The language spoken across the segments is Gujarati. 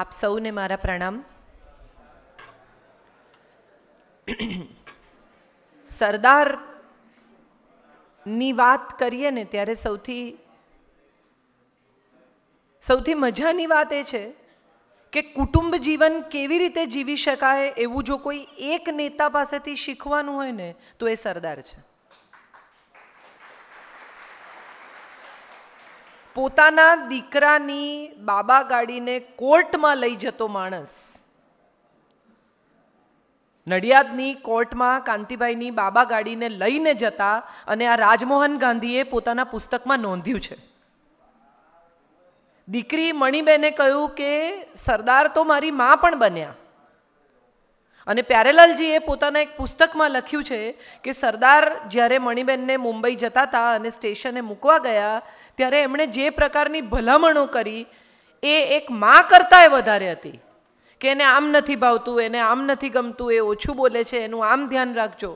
આપ સૌને મારા પ્રણામ સરદાર ની વાત કરીએ ને ત્યારે સૌથી સૌથી મજાની વાત એ છે કે કુટુંબ જીવન કેવી રીતે જીવી શકાય એવું જો કોઈ એક નેતા પાસેથી શીખવાનું હોય ને તો એ સરદાર છે પોતાના દીકરાની બાબા ગાડીને કોર્ટમાં લઈ જતો માણસ નડિયાદની કોર્ટમાં કાંતિભાઈની બાબા ગાડીને લઈને જતા અને આ રાજમોહન ગાંધીએ પોતાના પુસ્તકમાં નોંધ્યું છે દીકરી મણિબેને કહ્યું કે સરદાર તો મારી મા પણ બન્યા અને પ્યારેલાલજીએ પોતાના એક પુસ્તકમાં લખ્યું છે કે સરદાર જ્યારે મણિબેનને મુંબઈ જતા હતા અને સ્ટેશને મૂકવા ગયા ત્યારે એમણે જે પ્રકારની ભલામણો કરી એ એક મા કરતાંય વધારે હતી કે એને આમ નથી ભાવતું એને આમ નથી ગમતું એ ઓછું બોલે છે એનું આમ ધ્યાન રાખજો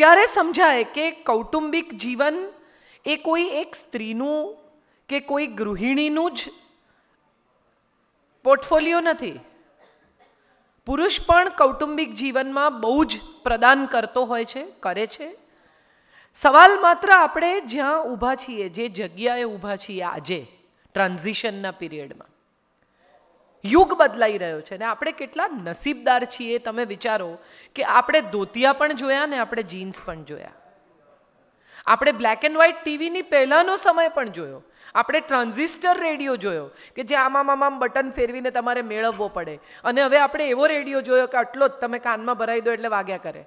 ત્યારે સમજાય કે કૌટુંબિક જીવન એ કોઈ એક સ્ત્રીનું કે કોઈ ગૃહિણીનું જ પોર્ટફોલિયો નથી પુરુષ પણ કૌટુંબિક જીવનમાં બહુ જ પ્રદાન કરતો હોય છે કરે છે સવાલ માત્ર આપણે જ્યાં ઊભા છીએ જે જગ્યાએ ઊભા છીએ આજે ટ્રાન્ઝિશનના પીરિયડમાં યુગ બદલાઈ રહ્યો છે ને આપણે કેટલા નસીબદાર છીએ તમે વિચારો કે આપણે ધોતિયા પણ જોયા ને આપણે જીન્સ પણ જોયા આપણે બ્લેક એન્ડ વ્હાઇટ ટીવીની પહેલાંનો સમય પણ જોયો આપણે ટ્રાન્ઝિસ્ટર રેડિયો જોયો કે જે આમામ આમામ બટન ફેરવીને તમારે મેળવવો પડે અને હવે આપણે એવો રેડિયો જોયો કે આટલો જ તમે કાનમાં ભરાઈ દો એટલે વાગ્યા કરે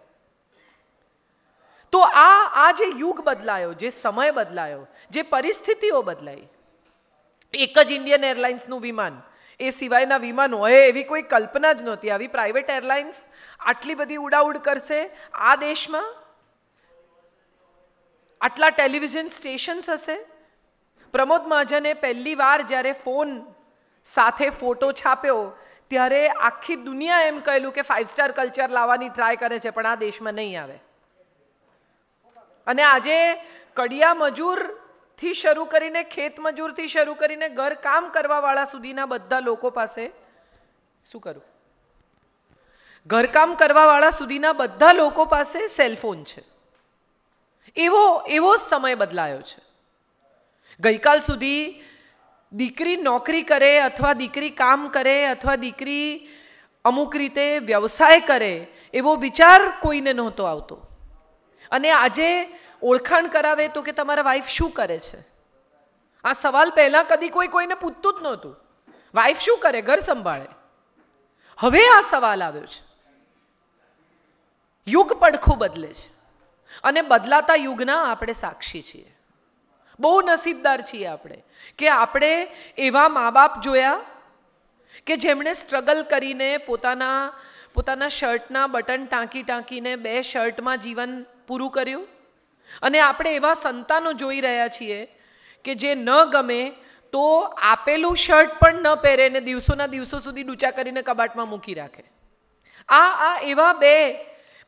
તો આ આ જે યુગ બદલાયો જે સમય બદલાયો જે પરિસ્થિતિઓ બદલાઈ એક જ ઇન્ડિયન એરલાઇન્સનું વિમાન એ સિવાયના વિમાનો એ એવી કોઈ કલ્પના જ નહોતી આવી પ્રાઇવેટ એરલાઇન્સ આટલી બધી ઉડાઉડ કરશે આ દેશમાં આટલા ટેલિવિઝન સ્ટેશન્સ હશે પ્રમોદ મહાજને પહેલી વાર જ્યારે ફોન સાથે ફોટો છાપ્યો ત્યારે આખી દુનિયા એમ કહેલું કે ફાઇવ સ્ટાર કલ્ચર લાવવાની ટ્રાય કરે છે પણ આ દેશમાં નહીં આવે અને આજે કડિયા મજૂરથી શરૂ કરીને ખેત મજૂરથી શરૂ કરીને ઘર કામ કરવાવાળા સુધીના બધા લોકો પાસે શું કરું ઘરકામ કરવાવાળા સુધીના બધા લોકો પાસે સેલફોન છે એવો એવો સમય બદલાયો છે ગઈકાલ સુધી દીકરી નોકરી કરે અથવા દીકરી કામ કરે અથવા દીકરી અમુક રીતે વ્યવસાય કરે એવો વિચાર કોઈને નહોતો આવતો અને આજે ઓળખાણ કરાવે તો કે તમારા વાઈફ શું કરે છે આ સવાલ પહેલાં કદી કોઈ કોઈને પૂછતું જ નહોતું વાઈફ શું કરે ઘર સંભાળે હવે આ સવાલ આવ્યો છે યુગ પડખું બદલે છે અને બદલાતા યુગના આપણે સાક્ષી છીએ બહુ નસીબદાર છીએ આપણે કે આપણે એવા મા બાપ જોયા કે જેમણે સ્ટ્રગલ કરીને પોતાના પોતાના શર્ટના બટન ટાંકી ટાંકીને બે શર્ટમાં જીવન પૂરું કર્યું અને આપણે એવા સંતાનો જોઈ રહ્યા છીએ કે જે ન ગમે તો આપેલું શર્ટ પણ ન પહેરે ને દિવસોના દિવસો સુધી ડૂચા કરીને કબાટમાં મૂકી રાખે આ આ એવા બે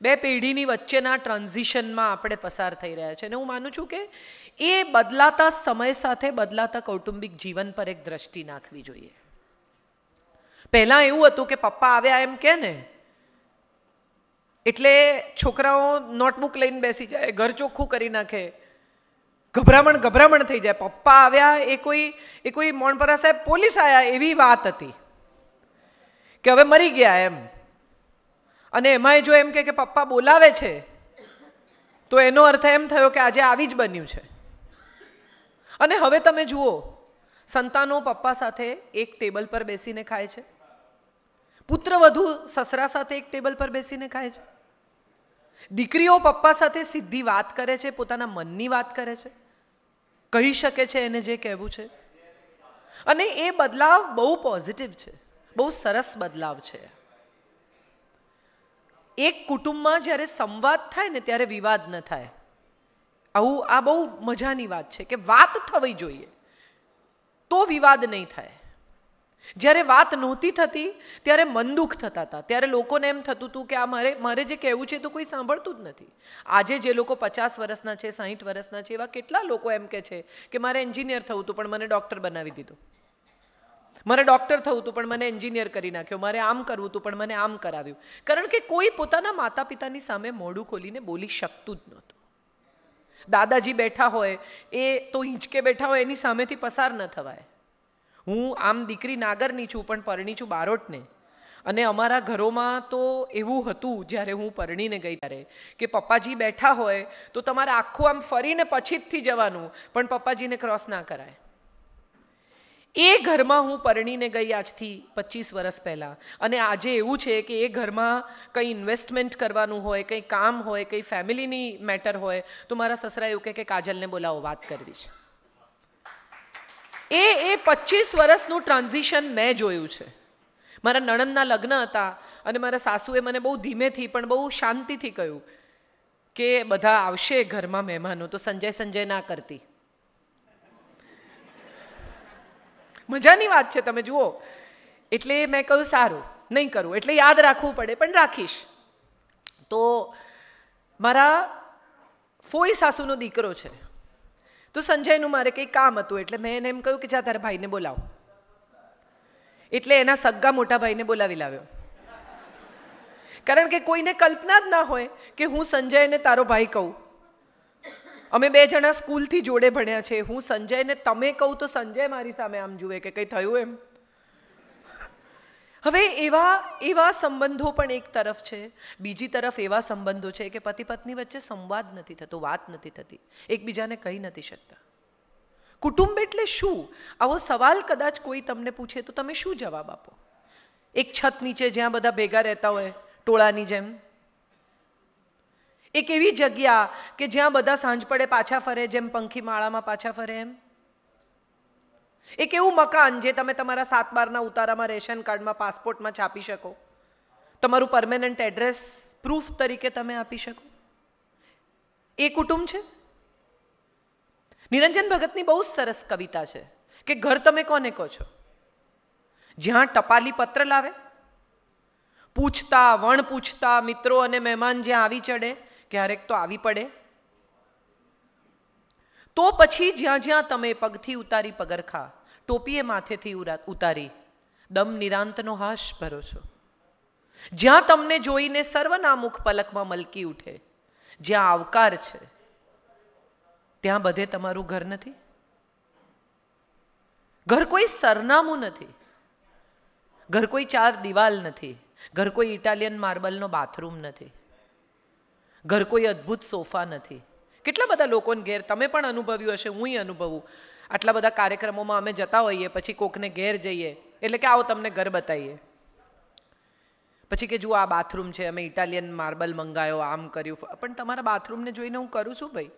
બે પેઢીની વચ્ચેના ટ્રાન્ઝિશનમાં આપણે પસાર થઈ રહ્યા છે અને હું માનું છું કે એ બદલાતા સમય સાથે બદલાતા કૌટુંબિક જીવન પર એક દ્રષ્ટિ નાખવી જોઈએ પહેલાં એવું હતું કે પપ્પા આવ્યા એમ કે ને એટલે છોકરાઓ નોટબુક લઈને બેસી જાય ઘર ચોખ્ખું કરી નાખે ગભરામણ ગભરામણ થઈ જાય પપ્પા આવ્યા એ કોઈ એ કોઈ મોણપરા સાહેબ પોલીસ આવ્યા એવી વાત હતી કે હવે મરી ગયા એમ અને એમાંય જો એમ કે પપ્પા બોલાવે છે તો એનો અર્થ એમ થયો કે આજે આવી જ બન્યું છે અને હવે તમે જુઓ સંતાનો પપ્પા સાથે એક ટેબલ પર બેસીને ખાય છે પુત્ર વધુ સસરા સાથે એક ટેબલ પર બેસીને ખાય છે દીકરીઓ પપ્પા સાથે સીધી વાત કરે છે પોતાના મનની વાત કરે છે કહી શકે છે એને જે કહેવું છે અને એ બદલાવ બહુ પોઝિટિવ છે બહુ સરસ બદલાવ છે એક કુટુંબમાં જ્યારે સંવાદ થાય ને ત્યારે વિવાદ ન થાય આવું આ બહુ મજાની વાત છે કે વાત થવી જોઈએ તો વિવાદ નહીં થાય જ્યારે વાત નહોતી થતી ત્યારે મન દુઃખ થતા હતા ત્યારે લોકોને એમ થતું હતું કે આ મારે મારે જે કહેવું છે તો કોઈ સાંભળતું જ નથી આજે જે લોકો પચાસ વર્ષના છે સાહીઠ વર્ષના છે એવા કેટલા લોકો એમ કે છે કે મારે એન્જિનિયર થવું હતું પણ મને ડૉક્ટર બનાવી દીધું મારે ડૉક્ટર થવું હતું પણ મને એન્જિનિયર કરી નાખ્યો મારે આમ કરવું હતું પણ મને આમ કરાવ્યું કારણ કે કોઈ પોતાના માતા પિતાની સામે મોઢું ખોલીને બોલી શકતું જ નહોતું દાદાજી બેઠા હોય એ તો હિંચકે બેઠા હોય એની સામેથી પસાર ન થવાય હું આમ દીકરી નાગરની છું પણ પરણી છું બારોટને અને અમારા ઘરોમાં તો એવું હતું જ્યારે હું પરણીને ગઈ ત્યારે કે પપ્પાજી બેઠા હોય તો તમારે આખું આમ ફરીને પછી જ જવાનું પણ પપ્પાજીને ક્રોસ ના કરાય એ ઘરમાં હું પરણીને ગઈ આજથી પચીસ વર્ષ પહેલાં અને આજે એવું છે કે એ ઘરમાં કંઈ ઇન્વેસ્ટમેન્ટ કરવાનું હોય કંઈ કામ હોય કંઈ ફેમિલીની મેટર હોય તો મારા સસરા એવું કહે કે કાજલને બોલાવો વાત કરવી છે એ એ પચીસ વર્ષનું ટ્રાન્ઝિશન મેં જોયું છે મારા નણંદના લગ્ન હતા અને મારા સાસુએ મને બહુ ધીમેથી પણ બહુ શાંતિથી કહ્યું કે બધા આવશે ઘરમાં મહેમાનો તો સંજય સંજય ના કરતી મજાની વાત છે તમે જુઓ એટલે મેં કહ્યું સારું નહીં કરું એટલે યાદ રાખવું પડે પણ રાખીશ તો મારા ફોઈ સાસુનો દીકરો છે તો સંજયનું મારે કંઈ કામ હતું એટલે મેં એને એમ કહ્યું કે જા તારા ભાઈને બોલાવો એટલે એના સગા મોટા ભાઈને બોલાવી લાવ્યો કારણ કે કોઈને કલ્પના જ ના હોય કે હું સંજયને તારો ભાઈ કહું અમે બે જણા સ્કૂલથી જોડે ભણ્યા છે હું સંજયને તમે કહું તો સંજય મારી સામે આમ જુએ કે કંઈ થયું એમ હવે એવા એવા સંબંધો પણ એક તરફ છે બીજી તરફ એવા સંબંધો છે કે પતિ પત્ની વચ્ચે સંવાદ નથી થતો વાત નથી થતી એકબીજાને કહી નથી શકતા કુટુંબ એટલે શું આવો સવાલ કદાચ કોઈ તમને પૂછે તો તમે શું જવાબ આપો એક છત નીચે જ્યાં બધા ભેગા રહેતા હોય ટોળાની જેમ એક એવી જગ્યા કે જ્યાં બધા સાંજ પડે પાછા ફરે જેમ પંખી માળામાં પાછા ફરે એમ એક એવું મકાન જે તમે તમારા સાત બારના ઉતારામાં રેશન કાર્ડમાં પાસપોર્ટમાં છાપી શકો તમારું પરમેનન્ટ એડ્રેસ પ્રૂફ તરીકે તમે આપી શકો એ કુટુંબ છે નિરંજન ભગતની બહુ જ સરસ કવિતા છે કે ઘર તમે કોને કહો છો જ્યાં ટપાલી પત્ર લાવે પૂછતા વણ પૂછતા મિત્રો અને મહેમાન જ્યાં આવી ચડે ક્યારેક તો આવી પડે તો પછી જ્યાં જ્યાં તમે પગથી ઉતારી પગરખા ટોપીએ માથેથી ઉતારી દમ નિરાંતનો હાશ ભરો છો જ્યાં તમને જોઈને સર્વના મુખ પલકમાં મલકી ઉઠે જ્યાં આવકાર છે ત્યાં બધે તમારું ઘર નથી ઘર કોઈ સરનામું નથી ઘર કોઈ ચાર દિવાલ નથી ઘર કોઈ ઇટાલિયન માર્બલનો બાથરૂમ નથી ઘર કોઈ અદ્ભુત સોફા નથી કેટલા બધા લોકોને ઘેર તમે પણ અનુભવ્યું હશે હુંય અનુભવું આટલા બધા કાર્યક્રમોમાં અમે જતા હોઈએ પછી કોકને ઘેર જઈએ એટલે કે આવો તમને ઘર બતાવીએ પછી કે જુઓ આ બાથરૂમ છે અમે ઇટાલિયન માર્બલ મંગાયો આમ કર્યું પણ તમારા બાથરૂમને જોઈને હું કરું છું ભાઈ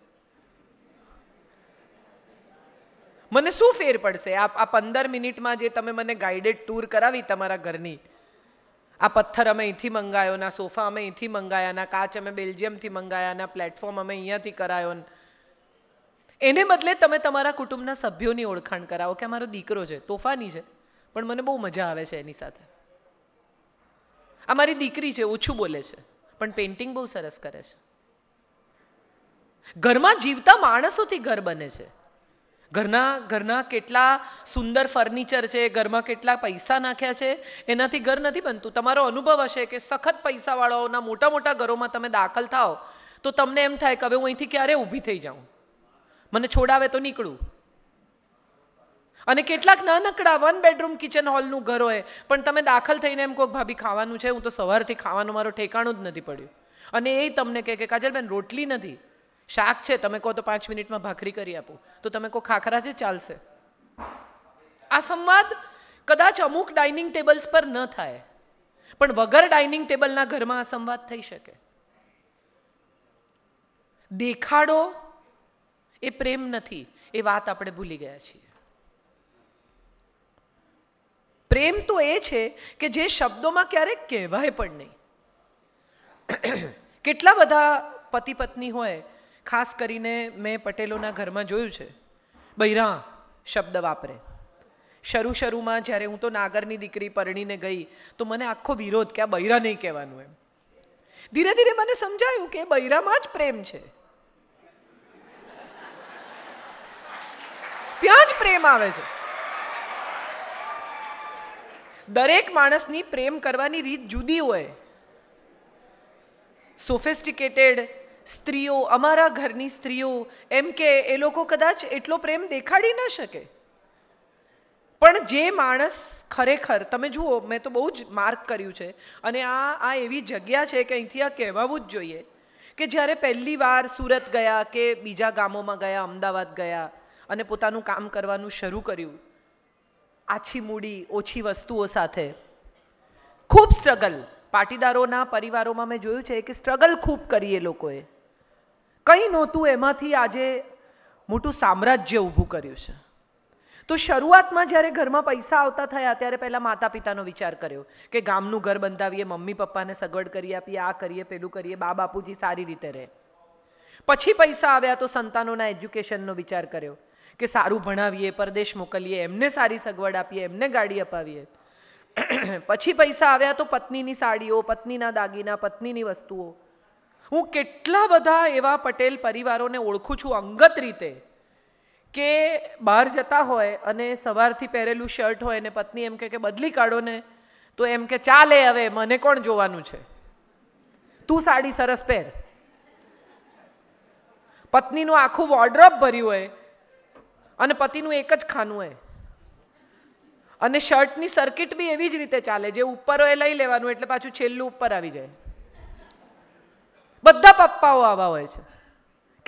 મને શું ફેર પડશે આ પંદર મિનિટમાં જે તમે મને ગાઈડેડ ટૂર કરાવી તમારા ઘરની આ પથ્થર અમે અહીંથી મંગાયો ના સોફા અમે અહીંથી મંગાયા ના કાચ અમે બેલ્જિયમથી મંગાયા ના પ્લેટફોર્મ અમે અહીંયાથી કરાયો એને બદલે તમે તમારા કુટુંબના સભ્યોની ઓળખાણ કરાવો કે અમારો દીકરો છે તોફાની છે પણ મને બહુ મજા આવે છે એની સાથે અમારી દીકરી છે ઓછું બોલે છે પણ પેઇન્ટિંગ બહુ સરસ કરે છે ઘરમાં જીવતા માણસોથી ઘર બને છે ઘરના ઘરના કેટલા સુંદર ફર્નિચર છે ઘરમાં કેટલા પૈસા નાખ્યા છે એનાથી ઘર નથી બનતું તમારો અનુભવ હશે કે સખત પૈસાવાળાઓના મોટા મોટા ઘરોમાં તમે દાખલ થાઓ તો તમને એમ થાય કે હવે હું અહીંથી ક્યારે ઊભી થઈ જાઉં મને છોડાવે તો નીકળું અને કેટલાક નાનકડા વન બેડરૂમ કિચન હોલનું ઘર હોય પણ તમે દાખલ થઈને એમ કહો ભાભી ખાવાનું છે હું તો સવારથી ખાવાનું મારો ઠેકાણું જ નથી પડ્યું અને એ તમને કહે કે કાજલબેન રોટલી નથી શાક છે તમે કહો તો પાંચ મિનિટમાં ભાખરી કરી આપું તો તમે કહો ખાખરા જે ચાલશે આ સંવાદ કદાચ અમુક ડાઇનિંગ ટેબલ્સ પર ન થાય પણ વગર ડાઇનિંગ ટેબલના ઘરમાં આ સંવાદ થઈ શકે દેખાડો એ પ્રેમ નથી એ વાત આપણે ભૂલી ગયા છીએ પ્રેમ તો એ છે કે જે શબ્દોમાં ક્યારેક કહેવાય પણ નહીં કેટલા બધા પતિ પત્ની હોય ખાસ કરીને મેં પટેલોના ઘરમાં જોયું છે બૈરા શબ્દ વાપરે શરૂ શરૂમાં જ્યારે હું તો નાગરની દીકરી પરણીને ગઈ તો મને આખો વિરોધ કે આ બૈરા નહીં કહેવાનું એમ ધીરે ધીરે મને સમજાયું કે બૈરામાં જ પ્રેમ છે ત્યાં જ પ્રેમ આવે છે દરેક માણસની પ્રેમ કરવાની રીત જુદી હોય સોફિસ્ટિકેટેડ સ્ત્રીઓ અમારા ઘરની સ્ત્રીઓ એમ કે એ લોકો કદાચ એટલો પ્રેમ દેખાડી ન શકે પણ જે માણસ ખરેખર તમે જુઓ મેં તો બહુ જ માર્ક કર્યું છે અને આ આ એવી જગ્યા છે કે અહીંથી આ કહેવાવું જ જોઈએ કે જ્યારે પહેલી વાર સુરત ગયા કે બીજા ગામોમાં ગયા અમદાવાદ ગયા અને પોતાનું કામ કરવાનું શરૂ કર્યું આછી મૂડી ઓછી વસ્તુઓ સાથે ખૂબ સ્ટ્રગલ પાટીદારોના પરિવારોમાં મેં જોયું છે કે સ્ટ્રગલ ખૂબ કરીએ લોકોએ કંઈ નહોતું એમાંથી આજે મોટું સામ્રાજ્ય ઊભું કર્યું છે તો શરૂઆતમાં જ્યારે ઘરમાં પૈસા આવતા થયા ત્યારે પહેલાં માતા પિતાનો વિચાર કર્યો કે ગામનું ઘર બંધાવીએ મમ્મી પપ્પાને સગવડ કરી આપીએ આ કરીએ પેલું કરીએ બા બાપુજી સારી રીતે રહે પછી પૈસા આવ્યા તો સંતાનોના એજ્યુકેશનનો વિચાર કર્યો કે સારું ભણાવીએ પરદેશ મોકલીએ એમને સારી સગવડ આપીએ એમને ગાડી અપાવીએ પછી પૈસા આવ્યા તો પત્નીની સાડીઓ પત્નીના દાગીના પત્નીની વસ્તુઓ હું કેટલા બધા એવા પટેલ પરિવારોને ઓળખું છું અંગત રીતે કે બહાર જતા હોય અને સવારથી પહેરેલું શર્ટ હોય અને પત્ની એમ કહે કે બદલી કાઢો ને તો એમ કે ચાલે હવે મને કોણ જોવાનું છે તું સાડી સરસ પહેર પત્નીનું આખું વોર્ડ્રોપ ભર્યું હોય અને પતિનું એક જ ખાનું હોય અને શર્ટની સર્કિટ બી એવી જ રીતે ચાલે જે ઉપર હોય લઈ લેવાનું એટલે પાછું છેલ્લું ઉપર આવી જાય બધા પપ્પાઓ આવા હોય છે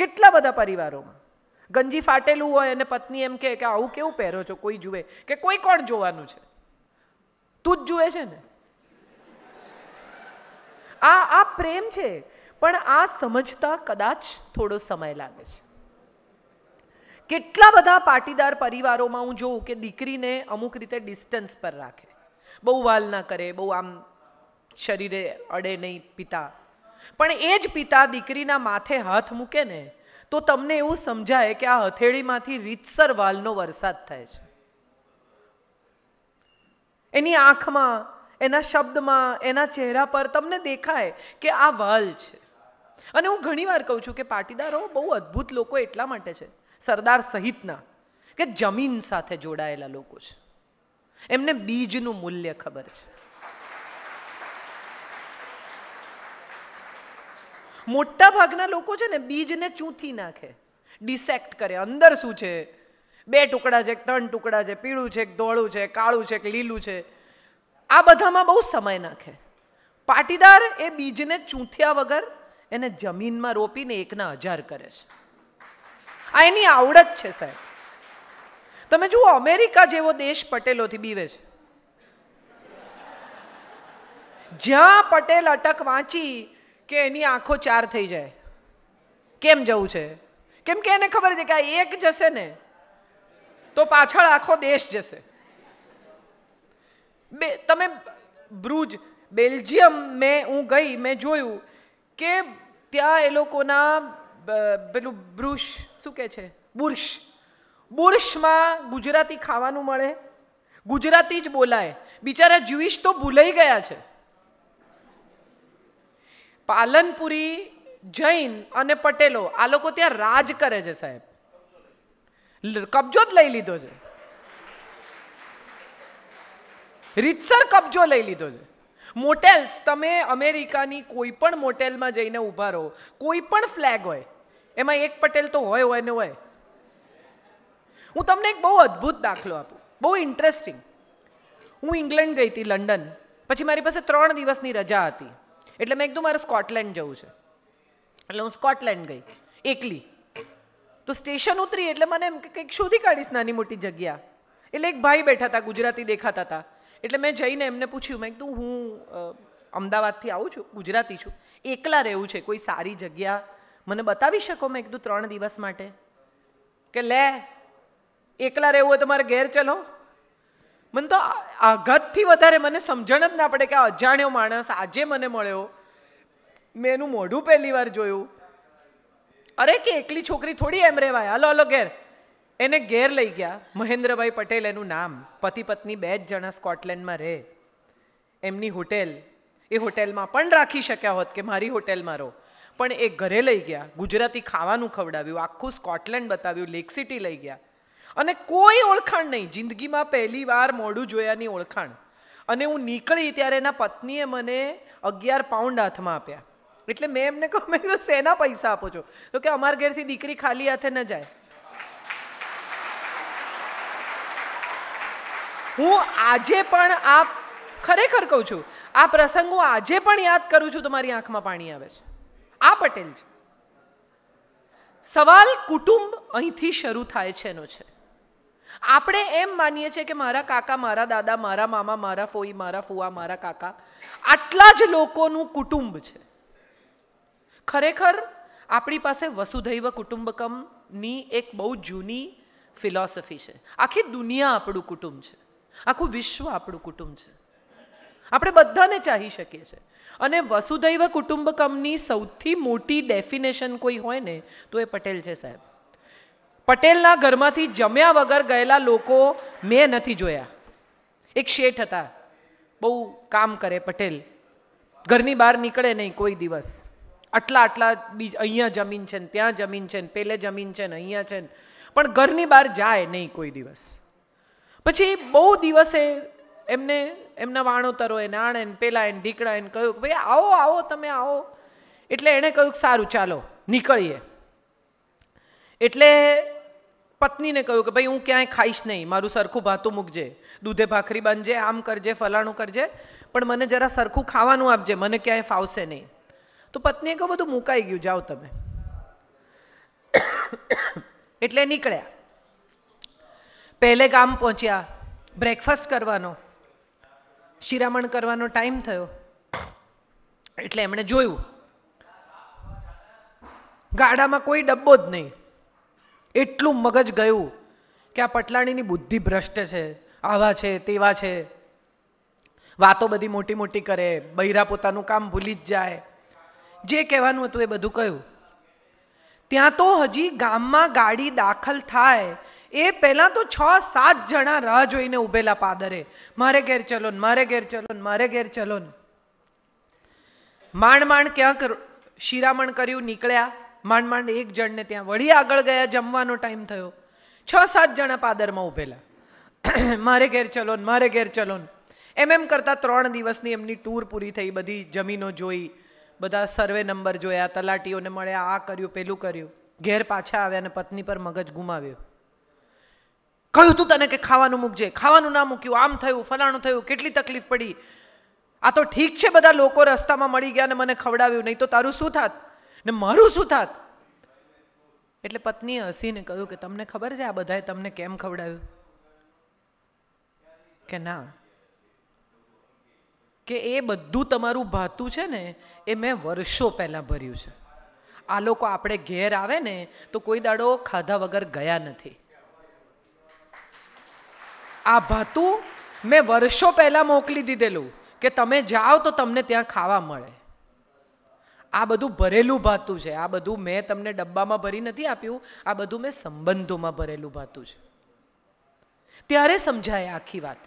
કેટલા બધા પરિવારોમાં ગંજી ફાટેલું હોય અને પત્ની એમ કે આવું કેવું પહેરો છો કોઈ જુએ કે કોઈ કોણ જોવાનું છે તું જ જુએ છે ને આ આ પ્રેમ છે પણ આ સમજતા કદાચ થોડો સમય લાગે છે કેટલા બધા પાટીદાર પરિવારોમાં હું જોઉં કે દીકરીને અમુક રીતે ડિસ્ટન્સ પર રાખે બહુ વાલ ના કરે બહુ આમ શરીરે અડે નહીં પિતા પણ એ જ પિતા દીકરીના માથે હાથ મૂકે ને તો તમને એવું સમજાય કે આ હથેળીમાંથી રીતસર વાલનો વરસાદ થાય છે એની આંખમાં એના શબ્દમાં એના ચહેરા પર તમને દેખાય કે આ વાલ છે અને હું ઘણીવાર કહું છું કે પાટીદારો બહુ અદ્ભુત લોકો એટલા માટે છે સરદાર સહિતના કે જમીન સાથે જોડાયેલા લોકો છે એમને બીજનું મૂલ્ય ખબર છે મોટા ભાગના લોકો છે ને બીજને ચૂંથી નાખે ડિસેક્ટ કરે અંદર શું છે બે ટુકડા છે ત્રણ ટુકડા છે પીળું છે ધોળું છે કાળું છે લીલું છે આ બધામાં બહુ સમય નાખે પાટીદાર એ બીજને ચૂંથ્યા વગર એને જમીનમાં રોપીને એકના હજાર કરે છે આ એની આવડત છે સાહેબ તમે જુઓ અમેરિકા જેવો દેશ પટેલોથી બીવે છે જ્યાં પટેલ અટક વાંચી કે એની આંખો ચાર થઈ જાય કેમ જવું છે કેમ કે એને ખબર છે કે આ એક જશે ને તો પાછળ આખો દેશ જશે બે તમે બ્રુજ બેલ્જિયમ મેં હું ગઈ મેં જોયું કે ત્યાં એ લોકોના પેલું બ્રુશ શું કહે છે બુર્શ બુર્શમાં ગુજરાતી ખાવાનું મળે ગુજરાતી જ બોલાય બિચારા જ્યુઇશ તો ભૂલાઈ ગયા છે પાલનપુરી જૈન અને પટેલો આ લોકો ત્યાં રાજ કરે છે સાહેબ કબજો જ લઈ લીધો છે રીતસર કબજો લઈ લીધો છે મોટેલ્સ તમે અમેરિકાની કોઈ પણ મોટેલમાં જઈને ઊભા રહો કોઈ પણ ફ્લેગ હોય એમાં એક પટેલ તો હોય હોય ને હોય હું તમને એક બહુ અદ્ભુત દાખલો આપું બહુ ઇન્ટરેસ્ટિંગ હું ઇંગ્લેન્ડ ગઈ હતી લંડન પછી મારી પાસે ત્રણ દિવસની રજા હતી એટલે મેં કીધું મારે સ્કોટલેન્ડ જવું છે એટલે હું સ્કોટલેન્ડ ગઈ એકલી તો સ્ટેશન ઉતરી એટલે મને એમ કે કંઈક શોધી કાઢીશ નાની મોટી જગ્યા એટલે એક ભાઈ બેઠા હતા ગુજરાતી દેખાતા હતા એટલે મેં જઈને એમને પૂછ્યું મેં કીધું હું અમદાવાદથી આવું છું ગુજરાતી છું એકલા રહેવું છે કોઈ સારી જગ્યા મને બતાવી શકો મેં કીધું ત્રણ દિવસ માટે કે લે એકલા રહેવું હોય તો મારે ઘેર ચલો મને તો આઘાતથી વધારે મને સમજણ જ ના પડે કે આ અજાણ્યો માણસ આજે મને મળ્યો મેં એનું મોઢું પહેલી વાર જોયું અરે કે એકલી છોકરી થોડી એમ રહેવાય હાલો હલો ઘેર એને ઘેર લઈ ગયા મહેન્દ્રભાઈ પટેલ એનું નામ પતિ પત્ની બે જ જણા સ્કોટલેન્ડમાં રહે એમની હોટેલ એ હોટેલમાં પણ રાખી શક્યા હોત કે મારી હોટેલમાં રહો પણ એ ઘરે લઈ ગયા ગુજરાતી ખાવાનું ખવડાવ્યું આખું સ્કોટલેન્ડ બતાવ્યું લેક સિટી લઈ ગયા અને કોઈ ઓળખાણ નહીં જિંદગીમાં પહેલી વાર મોડું જોયાની ઓળખાણ અને હું નીકળી ત્યારે એના પત્નીએ મને અગિયાર પાઉન્ડ હાથમાં આપ્યા એટલે મેં એમને કહું મેં કીધું શેના પૈસા આપો છો તો કે અમારા ઘેરથી દીકરી ખાલી હાથે ન જાય હું આજે પણ આ ખરેખર કહું છું આ પ્રસંગ હું આજે પણ યાદ કરું છું તમારી આંખમાં પાણી આવે છે આ પટેલ છે સવાલ કુટુંબ અહીંથી શરૂ થાય છે એનો છે આપણે એમ માનીએ છીએ કે મારા કાકા મારા દાદા મારા મામા મારા ફોઈ મારા ફુવા મારા કાકા આટલા જ લોકોનું કુટુંબ છે ખરેખર આપણી પાસે વસુધૈવ કુટુંબકમની એક બહુ જૂની ફિલોસોફી છે આખી દુનિયા આપણું કુટુંબ છે આખું વિશ્વ આપણું કુટુંબ છે આપણે બધાને ચાહી શકીએ છીએ અને વસુધૈવ કુટુંબકમની સૌથી મોટી ડેફિનેશન કોઈ હોય ને તો એ પટેલ છે સાહેબ પટેલના ઘરમાંથી જમ્યા વગર ગયેલા લોકો મેં નથી જોયા એક શેઠ હતા બહુ કામ કરે પટેલ ઘરની બહાર નીકળે નહીં કોઈ દિવસ આટલા આટલા બીજ અહીંયા જમીન છે ને ત્યાં જમીન છે ને પેલે જમીન છે ને અહીંયા છે ને પણ ઘરની બહાર જાય નહીં કોઈ દિવસ પછી બહુ દિવસે એમને એમના વાણોતરો એને આણે ને પેલા એને ઢીકડા એને કહ્યું ભાઈ આવો આવો તમે આવો એટલે એણે કહ્યું સારું ચાલો નીકળીએ એટલે પત્નીને કહ્યું કે ભાઈ હું ક્યાંય ખાઈશ નહીં મારું સરખું ભાતું મૂકજે દૂધે ભાખરી બનજે આમ કરજે ફલાણું કરજે પણ મને જરા સરખું ખાવાનું આપજે મને ક્યાંય ફાવશે નહીં તો પત્નીએ કહ્યું બધું મુકાઈ ગયું જાઓ તમે એટલે નીકળ્યા પહેલે ગામ પહોંચ્યા બ્રેકફાસ્ટ કરવાનો શિરામણ કરવાનો ટાઈમ થયો એટલે એમણે જોયું ગાડામાં કોઈ ડબ્બો જ નહીં એટલું મગજ ગયું કે આ પટલાણીની બુદ્ધિ ભ્રષ્ટ છે આવા છે તેવા છે વાતો બધી મોટી મોટી કરે બૈરા પોતાનું કામ ભૂલી જ જાય જે કહેવાનું હતું એ બધું કહ્યું ત્યાં તો હજી ગામમાં ગાડી દાખલ થાય એ પહેલાં તો છ સાત જણા રાહ જોઈને ઉભેલા પાદરે મારે ઘેર ચલો ને મારે ઘેર ચલો ને મારે ઘેર ચલો ને માંડ માંડ ક્યાંક શિરામણ કર્યું નીકળ્યા માંડ માંડ એક જણને ત્યાં વળી આગળ ગયા જમવાનો ટાઈમ થયો છ સાત જણા પાદરમાં ઉભેલા મારે ઘેર ચલો ને મારે ઘેર ચલો ને એમ એમ કરતાં ત્રણ દિવસની એમની ટૂર પૂરી થઈ બધી જમીનો જોઈ બધા સર્વે નંબર જોયા તલાટીઓને મળ્યા આ કર્યું પેલું કર્યું ઘેર પાછા આવ્યા અને પત્ની પર મગજ ગુમાવ્યો કહ્યું તું તને કે ખાવાનું મૂકજે ખાવાનું ના મૂક્યું આમ થયું ફલાણું થયું કેટલી તકલીફ પડી આ તો ઠીક છે બધા લોકો રસ્તામાં મળી ગયા અને મને ખવડાવ્યું નહીં તો તારું શું થાત ને મારું શું થાત એટલે પત્નીએ હસીને કહ્યું કે તમને ખબર છે આ બધાએ તમને કેમ ખવડાવ્યું કે ના કે એ બધું તમારું ભાતું છે ને એ મેં વર્ષો પહેલાં ભર્યું છે આ લોકો આપણે ઘેર આવે ને તો કોઈ દાડો ખાધા વગર ગયા નથી આ ભાતું મેં વર્ષો પહેલાં મોકલી દીધેલું કે તમે જાઓ તો તમને ત્યાં ખાવા મળે આ બધું ભરેલું ભાતું છે આ બધું મેં તમને ડબ્બામાં ભરી નથી આપ્યું આ બધું મેં સંબંધોમાં ભરેલું ભાતું છે ત્યારે સમજાય આખી વાત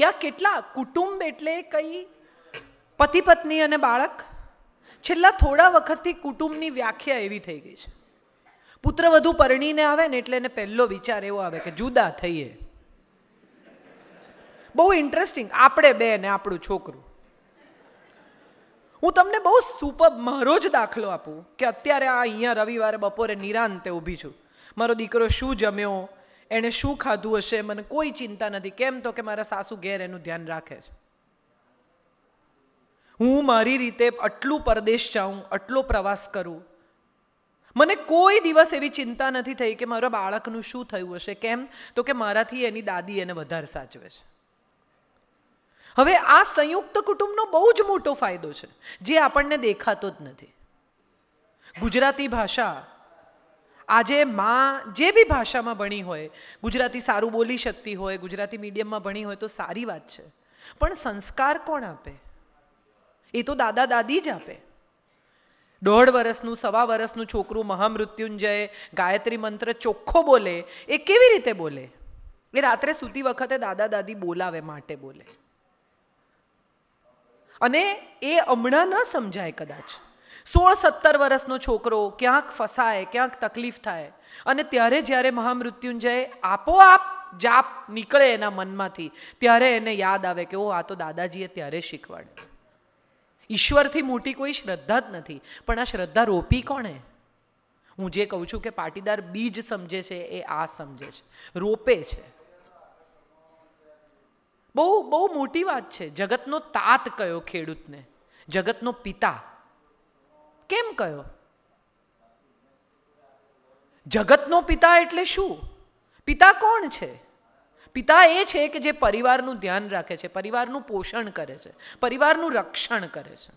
ક્યાં કેટલા કુટુંબ એટલે કઈ પતિ પત્ની અને બાળક છેલ્લા થોડા વખતથી કુટુંબની વ્યાખ્યા એવી થઈ ગઈ છે પુત્ર વધુ પરણીને આવે ને એટલે એને પહેલો વિચાર એવો આવે કે જુદા થઈએ બહુ ઇન્ટરેસ્ટિંગ આપણે બે ને આપણું છોકરું હું તમને બહુ સુપર મારો જ દાખલો આપું કે અત્યારે આ અહીંયા રવિવારે બપોરે નિરાંતે ઊભી છું મારો દીકરો શું જમ્યો એણે શું ખાધું હશે મને કોઈ ચિંતા નથી કેમ તો કે મારા સાસુ ઘેર એનું ધ્યાન રાખે છે હું મારી રીતે આટલું પરદેશ જાઉં આટલો પ્રવાસ કરું મને કોઈ દિવસ એવી ચિંતા નથી થઈ કે મારા બાળકનું શું થયું હશે કેમ તો કે મારાથી એની દાદી એને વધારે સાચવે છે હવે આ સંયુક્ત કુટુંબનો બહુ જ મોટો ફાયદો છે જે આપણને દેખાતો જ નથી ગુજરાતી ભાષા આજે મા જે બી ભાષામાં ભણી હોય ગુજરાતી સારું બોલી શકતી હોય ગુજરાતી મીડિયમમાં ભણી હોય તો સારી વાત છે પણ સંસ્કાર કોણ આપે એ તો દાદા દાદી જ આપે દોઢ વર્ષનું સવા વર્ષનું છોકરું મહામૃત્યુંજય ગાયત્રી મંત્ર ચોખ્ખો બોલે એ કેવી રીતે બોલે એ રાત્રે સૂતી વખતે દાદા દાદી બોલાવે માટે બોલે અને એ હમણાં ન સમજાય કદાચ સોળ સત્તર વર્ષનો છોકરો ક્યાંક ફસાય ક્યાંક તકલીફ થાય અને ત્યારે જ્યારે મહામૃત્યુંજય આપોઆપ જાપ નીકળે એના મનમાંથી ત્યારે એને યાદ આવે કે ઓ આ તો દાદાજીએ ત્યારે શીખવાડ ઈશ્વરથી મોટી કોઈ શ્રદ્ધા જ નથી પણ આ શ્રદ્ધા રોપી કોણે હું જે કહું છું કે પાટીદાર બીજ સમજે છે એ આ સમજે છે રોપે છે બહુ બહુ મોટી વાત છે જગતનો તાત કયો ખેડૂતને જગતનો પિતા કેમ કયો જગતનો પિતા એટલે શું પિતા કોણ છે પિતા એ છે કે જે પરિવારનું ધ્યાન રાખે છે પરિવારનું પોષણ કરે છે પરિવારનું રક્ષણ કરે છે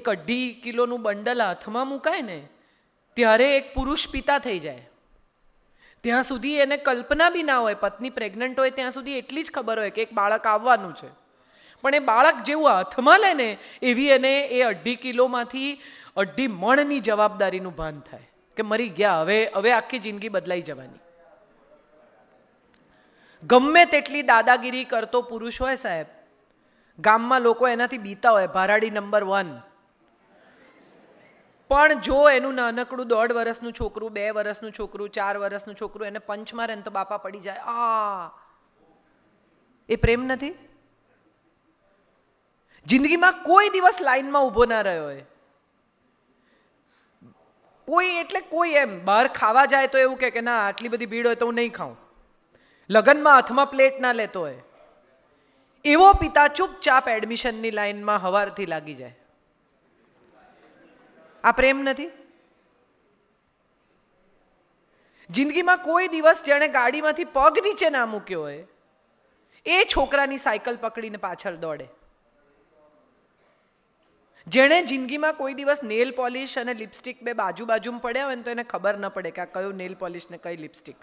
એક અઢી કિલોનું બંડલ હાથમાં મુકાય ને ત્યારે એક પુરુષ પિતા થઈ જાય ત્યાં સુધી એને કલ્પના બી ના હોય પત્ની પ્રેગ્નન્ટ હોય ત્યાં સુધી એટલી જ ખબર હોય કે એક બાળક આવવાનું છે પણ એ બાળક જેવું હાથમાં લે ને એવી એને એ અઢી કિલોમાંથી અઢી મણની જવાબદારીનું ભાન થાય કે મરી ગયા હવે હવે આખી જિંદગી બદલાઈ જવાની ગમે તેટલી દાદાગીરી કરતો પુરુષ હોય સાહેબ ગામમાં લોકો એનાથી બીતા હોય ભારાડી નંબર વન પણ જો એનું નાનકડું દોઢ વર્ષનું છોકરું બે વર્ષનું છોકરું ચાર વર્ષનું છોકરું એને પંચમાં રહે તો બાપા પડી જાય આ એ પ્રેમ નથી જિંદગીમાં કોઈ દિવસ લાઈનમાં ઊભો ના રહ્યો હોય કોઈ એટલે કોઈ એમ બહાર ખાવા જાય તો એવું કે ના આટલી બધી ભીડ હોય તો હું નહીં ખાઉં લગ્નમાં હાથમાં પ્લેટ ના લેતો હોય એવો પિતા ચૂપચાપ એડમિશનની લાઈનમાં હવારથી લાગી જાય આ પ્રેમ નથી જિંદગીમાં કોઈ દિવસ જેણે ગાડીમાંથી પગ નીચે ના મૂક્યો હોય એ છોકરાની સાયકલ પકડીને પાછળ દોડે જેણે જિંદગીમાં કોઈ દિવસ નેલ પોલિશ અને લિપસ્ટિક બે બાજુ બાજુમાં પડ્યા હોય ને તો એને ખબર ન પડે કે આ કયો નેલ પોલિશ ને કઈ લિપસ્ટિક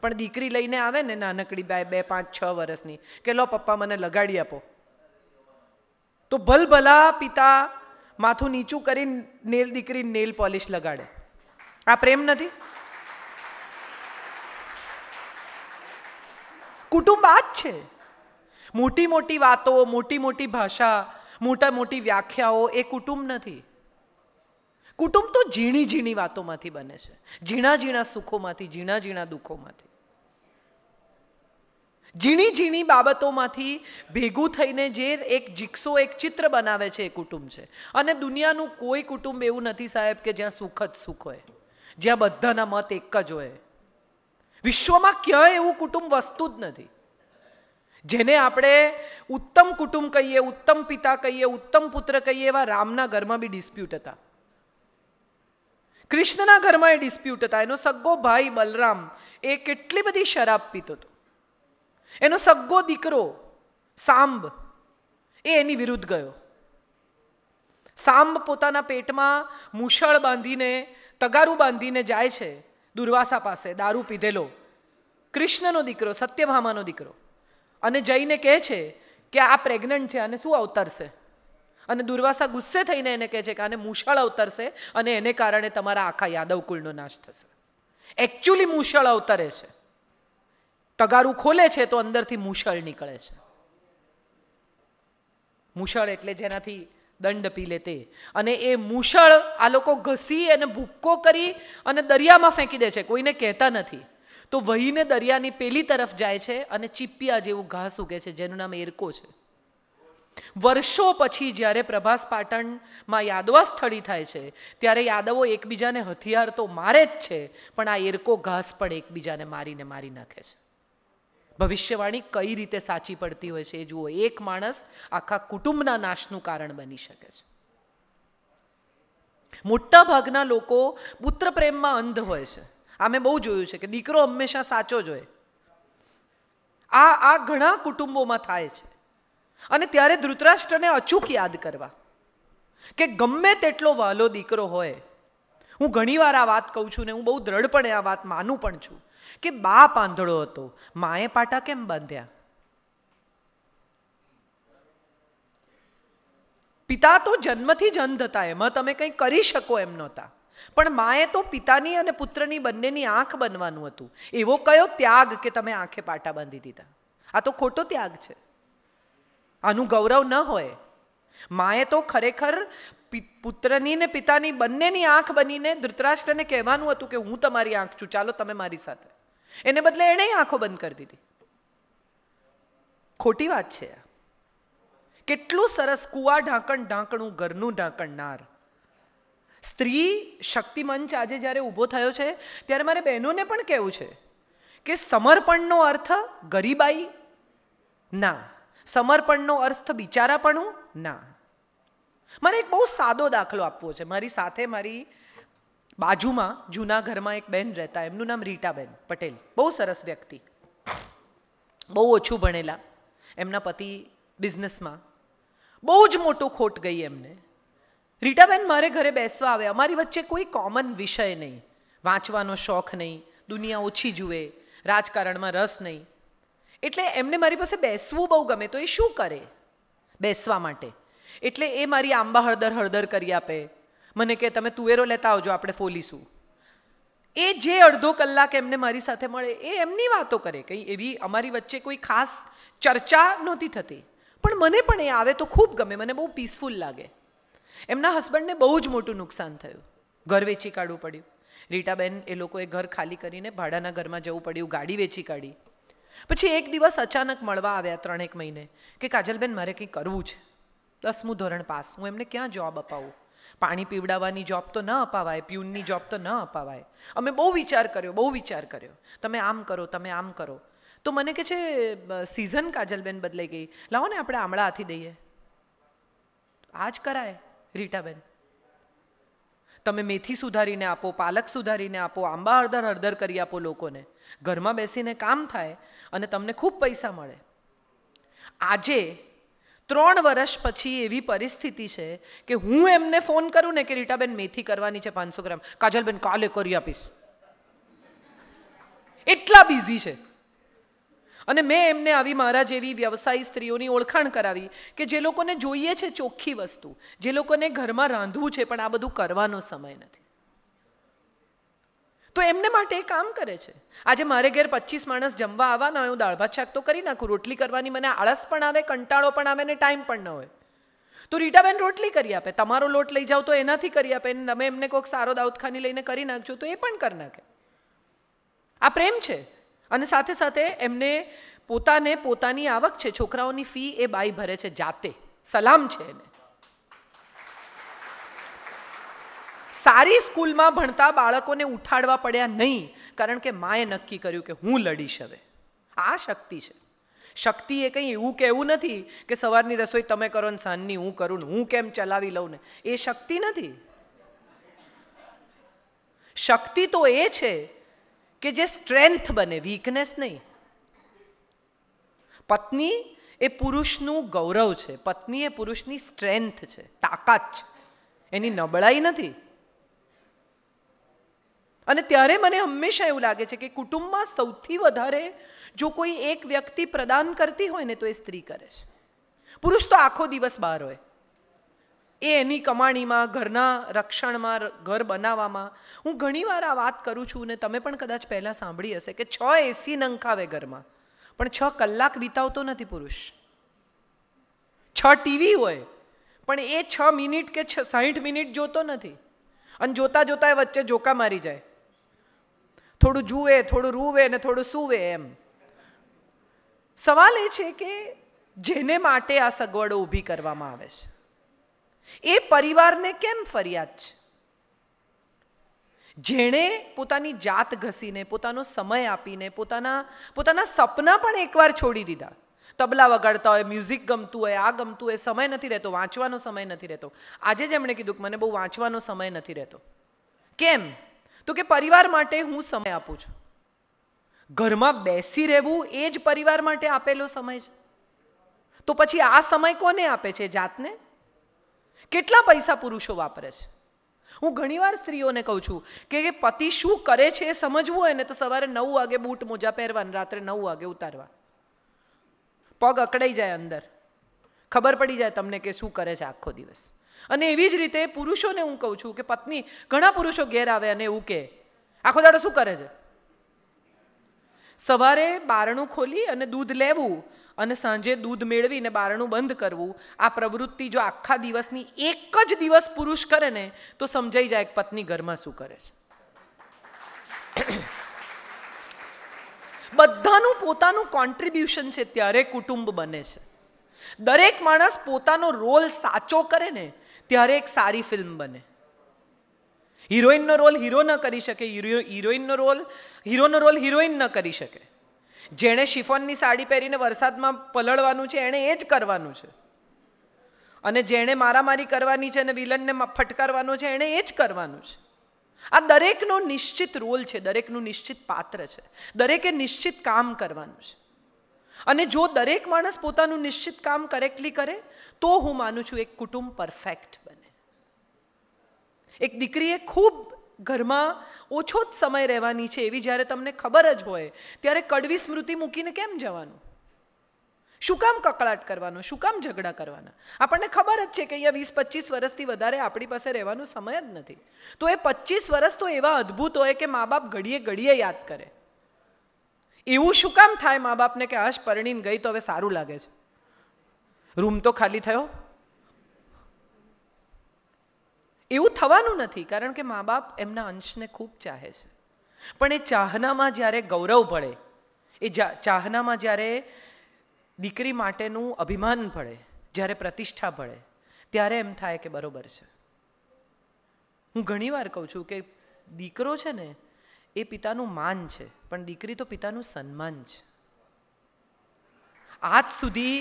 પણ દીકરી લઈને આવે ને નાનકડી બે બે પાંચ છ વર્ષની કે લો પપ્પા મને લગાડી આપો તો ભલભલા પિતા માથું નીચું કરીને નેલ દીકરી નેલ પોલિશ લગાડે આ પ્રેમ નથી કુટુંબ આ જ છે મોટી મોટી વાતો મોટી મોટી ભાષા મોટા મોટી વ્યાખ્યાઓ એ કુટુંબ નથી કુટુંબ તો ઝીણી ઝીણી વાતોમાંથી બને છે ઝીણા ઝીણા સુખોમાંથી ઝીણા ઝીણા દુઃખોમાંથી ઝીણી ઝીણી બાબતોમાંથી ભેગું થઈને જે એક જીક્સો એક ચિત્ર બનાવે છે એ કુટુંબ છે અને દુનિયાનું કોઈ કુટુંબ એવું નથી સાહેબ કે જ્યાં સુખ જ સુખ હોય જ્યાં બધાના મત એક જ હોય વિશ્વમાં ક્યાંય એવું કુટુંબ વસ્તુ જ નથી જેને આપણે ઉત્તમ કુટુંબ કહીએ ઉત્તમ પિતા કહીએ ઉત્તમ પુત્ર કહીએ એવા રામના ઘરમાં બી ડિસ્પ્યુટ હતા કૃષ્ણના ઘરમાં એ ડિસ્પ્યુટ હતા એનો સગ્ગો ભાઈ બલરામ એ કેટલી બધી શરાબ પીતો હતો એનો સગ્ગો દીકરો સાંબ એ એની વિરુદ્ધ ગયો સાંબ પોતાના પેટમાં મૂછળ બાંધીને તગારું બાંધીને જાય છે દુર્વાસા પાસે દારૂ પીધેલો કૃષ્ણનો દીકરો સત્યભામાનો દીકરો અને જઈને કહે છે કે આ પ્રેગ્નન્ટ છે અને શું અવતરશે અને દુર્વાસા ગુસ્સે થઈને એને કહે છે કે આને મૂછળ અવતરશે અને એને કારણે તમારા આખા યાદવ કુળનો નાશ થશે એકચ્યુઅલી મૂછળ અવતરે છે તગારું ખોલે છે તો અંદરથી મુશળ નીકળે છે મુશળ એટલે જેનાથી દંડ પી લે તે અને એ મુશળ આ લોકો ઘસી અને ભૂક્કો કરી અને દરિયામાં ફેંકી દે છે કોઈને કહેતા નથી તો વહીને દરિયાની પેલી તરફ જાય છે અને ચીપિયા જેવું ઘાસ ઉગે છે જેનું નામ એરકો છે વર્ષો પછી જ્યારે પ્રભાસ પાટણમાં યાદવા સ્થળી થાય છે ત્યારે યાદવો એકબીજાને હથિયાર તો મારે જ છે પણ આ એરકો ઘાસ પણ એકબીજાને મારીને મારી નાખે છે ભવિષ્યવાણી કઈ રીતે સાચી પડતી હોય છે એ જુઓ એક માણસ આખા કુટુંબના નાશનું કારણ બની શકે છે મોટા ભાગના લોકો પુત્ર પ્રેમમાં અંધ હોય છે આ મેં બહુ જોયું છે કે દીકરો હંમેશા સાચો જોઈએ આ આ ઘણા કુટુંબોમાં થાય છે અને ત્યારે ધૃતરાષ્ટ્રને અચૂક યાદ કરવા કે ગમે તેટલો વહાલો દીકરો હોય હું ઘણીવાર આ વાત કહું છું ને હું બહુ દ્રઢપણે આ વાત માનું પણ છું કે બાપ આંધળો હતો માએ પાટા કેમ બાંધ્યા પિતા તો જન્મથી જ હતા એમાં તમે કંઈ કરી શકો એમ નહોતા પણ માએ તો પિતાની અને પુત્રની બંનેની આંખ બનવાનું હતું એવો કયો ત્યાગ કે તમે આંખે પાટા બાંધી દીધા આ તો ખોટો ત્યાગ છે આનું ગૌરવ ન હોય માએ તો ખરેખર પુત્રની ને પિતાની બંનેની આંખ બનીને ધૃતરાષ્ટ્રને કહેવાનું હતું કે હું તમારી આંખ છું ચાલો તમે મારી સાથે એને બદલે એણે આંખો બંધ કરી દીધી ખોટી વાત છે કેટલું સરસ કુવા ઢાંકણ ઢાંકણું ઘરનું ઢાંકણનાર સ્ત્રી શક્તિ મંચ આજે જ્યારે ઊભો થયો છે ત્યારે મારે બહેનોને પણ કહેવું છે કે સમર્પણનો અર્થ ગરીબાઈ ના સમર્પણનો અર્થ બિચારાપણું ના મારે એક બહુ સાદો દાખલો આપવો છે મારી સાથે મારી બાજુમાં જૂના ઘરમાં એક બેન રહેતા એમનું નામ રીટાબેન પટેલ બહુ સરસ વ્યક્તિ બહુ ઓછું ભણેલા એમના પતિ બિઝનેસમાં બહુ જ મોટું ખોટ ગઈ એમને રીટાબેન મારે ઘરે બેસવા આવે અમારી વચ્ચે કોઈ કોમન વિષય નહીં વાંચવાનો શોખ નહીં દુનિયા ઓછી જુએ રાજકારણમાં રસ નહીં એટલે એમને મારી પાસે બેસવું બહુ ગમે તો એ શું કરે બેસવા માટે એટલે એ મારી આંબા હળદર હળદર કરી આપે મને કે તમે તુવેરો લેતા આવજો આપણે ફોલીશું એ જે અડધો કલાક એમને મારી સાથે મળે એ એમની વાતો કરે કંઈ એવી અમારી વચ્ચે કોઈ ખાસ ચર્ચા નહોતી થતી પણ મને પણ એ આવે તો ખૂબ ગમે મને બહુ પીસફુલ લાગે એમના હસબન્ડને બહુ જ મોટું નુકસાન થયું ઘર વેચી કાઢવું પડ્યું રીટાબેન એ લોકોએ ઘર ખાલી કરીને ભાડાના ઘરમાં જવું પડ્યું ગાડી વેચી કાઢી પછી એક દિવસ અચાનક મળવા આવ્યા ત્રણેક મહિને કે કાજલબેન મારે કંઈ કરવું છે દસમું ધોરણ પાસ હું એમને ક્યાં જવાબ અપાવું પાણી પીવડાવવાની જોબ તો ન અપાવાય પ્યુનની જોબ તો ન અપાવાય અમે બહુ વિચાર કર્યો બહુ વિચાર કર્યો તમે આમ કરો તમે આમ કરો તો મને કે છે સિઝન કાજલબેન બદલાઈ ગઈ લાવો ને આપણે આમળાથી હાથી દઈએ આજ કરાય રીટાબેન તમે મેથી સુધારીને આપો પાલક સુધારીને આપો આંબા હળદર હળદર કરી આપો લોકોને ઘરમાં બેસીને કામ થાય અને તમને ખૂબ પૈસા મળે આજે ત્રણ વર્ષ પછી એવી પરિસ્થિતિ છે કે હું એમને ફોન કરું ને કે રીટાબેન મેથી કરવાની છે પાંચસો ગ્રામ કાજલબેન કાલે કરી આપીશ એટલા બિઝી છે અને મેં એમને આવી મારા જેવી વ્યવસાયી સ્ત્રીઓની ઓળખાણ કરાવી કે જે લોકોને જોઈએ છે ચોખ્ખી વસ્તુ જે લોકોને ઘરમાં રાંધવું છે પણ આ બધું કરવાનો સમય નથી તો એમને માટે એ કામ કરે છે આજે મારે ઘેર પચીસ માણસ જમવા આવવાના હોય હું દાળ ભાત શાક તો કરી નાખું રોટલી કરવાની મને આળસ પણ આવે કંટાળો પણ આવે ને ટાઈમ પણ ન હોય તો રીટાબેન રોટલી કરી આપે તમારો લોટ લઈ જાઓ તો એનાથી કરી આપે તમે એમને કોઈક સારો દાઉદખાની લઈને કરી નાખજો તો એ પણ કરી નાખે આ પ્રેમ છે અને સાથે સાથે એમને પોતાને પોતાની આવક છે છોકરાઓની ફી એ બાઈ ભરે છે જાતે સલામ છે એને સારી સ્કૂલમાં ભણતા બાળકોને ઉઠાડવા પડ્યા નહીં કારણ કે માએ નક્કી કર્યું કે હું લડીશ હવે આ શક્તિ છે શક્તિ એ કંઈ એવું કહેવું નથી કે સવારની રસોઈ તમે કરો ને સાંજની હું કરું ને હું કેમ ચલાવી લઉં ને એ શક્તિ નથી શક્તિ તો એ છે કે જે સ્ટ્રેન્થ બને વીકનેસ નહીં પત્ની એ પુરુષનું ગૌરવ છે પત્ની એ પુરુષની સ્ટ્રેન્થ છે તાકાત છે એની નબળાઈ નથી અને ત્યારે મને હંમેશા એવું લાગે છે કે કુટુંબમાં સૌથી વધારે જો કોઈ એક વ્યક્તિ પ્રદાન કરતી હોય ને તો એ સ્ત્રી કરે છે પુરુષ તો આખો દિવસ બહાર હોય એ એની કમાણીમાં ઘરના રક્ષણમાં ઘર બનાવવામાં હું ઘણીવાર આ વાત કરું છું ને તમે પણ કદાચ પહેલાં સાંભળી હશે કે છ એસી નંખાવે ઘરમાં પણ છ કલાક વિતાવતો નથી પુરુષ છ ટીવી હોય પણ એ છ મિનિટ કે છ સાહીઠ મિનિટ જોતો નથી અને જોતા જોતા એ વચ્ચે જોકા મારી જાય થોડું જુએ થોડું રૂવે ને થોડું સૂવે એમ સવાલ એ છે કે જેને માટે આ સગવડો ઊભી કરવામાં આવે છે એ પરિવારને કેમ ફરિયાદ છે જેણે પોતાની જાત ઘસીને પોતાનો સમય આપીને પોતાના પોતાના સપના પણ એકવાર છોડી દીધા તબલા વગાડતા હોય મ્યુઝિક ગમતું હોય આ ગમતું હોય સમય નથી રહેતો વાંચવાનો સમય નથી રહેતો આજે જ એમણે કીધું કે મને બહુ વાંચવાનો સમય નથી રહેતો કેમ તો કે પરિવાર માટે હું સમય આપું છું ઘરમાં બેસી રહેવું એ જ પરિવાર માટે આપેલો સમય છે તો પછી આ સમય કોને આપે છે જાતને કેટલા પૈસા પુરુષો વાપરે છે હું ઘણીવાર સ્ત્રીઓને કહું છું કે પતિ શું કરે છે એ સમજવું હોય ને તો સવારે નવ વાગે બૂટ મોજા પહેરવાને રાત્રે નવ વાગે ઉતારવા પગ અકડાઈ જાય અંદર ખબર પડી જાય તમને કે શું કરે છે આખો દિવસ અને એવી જ રીતે પુરુષોને હું કહું છું કે પત્ની ઘણા પુરુષો ઘેર આવે અને એવું કે આખો દાડો શું કરે છે સવારે બારણું ખોલી અને દૂધ લેવું અને સાંજે દૂધ મેળવીને બારણું બંધ કરવું આ પ્રવૃત્તિ જો આખા દિવસની એક જ દિવસ પુરુષ કરે ને તો સમજાઈ જાય કે પત્ની ઘરમાં શું કરે છે બધાનું પોતાનું કોન્ટ્રીબ્યુશન છે ત્યારે કુટુંબ બને છે દરેક માણસ પોતાનો રોલ સાચો કરે ને ત્યારે એક સારી ફિલ્મ બને હિરોઈનનો રોલ હીરો ન કરી શકે હિરોઈનનો રોલ હીરોનો રોલ હિરોઈન ન કરી શકે જેણે શિફોનની સાડી પહેરીને વરસાદમાં પલળવાનું છે એણે એ જ કરવાનું છે અને જેણે મારામારી કરવાની છે અને વિલનને ફટકારવાનો છે એણે એ જ કરવાનું છે આ દરેકનો નિશ્ચિત રોલ છે દરેકનું નિશ્ચિત પાત્ર છે દરેકે નિશ્ચિત કામ કરવાનું છે અને જો દરેક માણસ પોતાનું નિશ્ચિત કામ કરેક્ટલી કરે તો હું માનું છું એક કુટુંબ પરફેક્ટ બને એક દીકરીએ ખૂબ ઘરમાં ઓછો જ સમય રહેવાની છે એવી જ્યારે તમને ખબર જ હોય ત્યારે કડવી સ્મૃતિ મૂકીને કેમ જવાનું શું કામ કકળાટ કરવાનો શું કામ ઝઘડા કરવાના આપણને ખબર જ છે કે અહીંયા વીસ પચીસ વર્ષથી વધારે આપણી પાસે રહેવાનો સમય જ નથી તો એ પચીસ વર્ષ તો એવા અદ્ભુત હોય કે મા બાપ ઘડીએ ઘડીએ યાદ કરે એવું શું કામ થાય મા બાપને કે હશ પરણીને ગઈ તો હવે સારું લાગે છે રૂમ તો ખાલી થયો એવું થવાનું નથી કારણ કે મા બાપ એમના અંશને ખૂબ ચાહે છે પણ એ ચાહનામાં જ્યારે ગૌરવ ભળે એ ચાહનામાં જ્યારે દીકરી માટેનું અભિમાન ભળે જ્યારે પ્રતિષ્ઠા ભળે ત્યારે એમ થાય કે બરોબર છે હું ઘણીવાર કહું છું કે દીકરો છે ને એ પિતાનું માન છે પણ દીકરી તો પિતાનું સન્માન છે આજ સુધી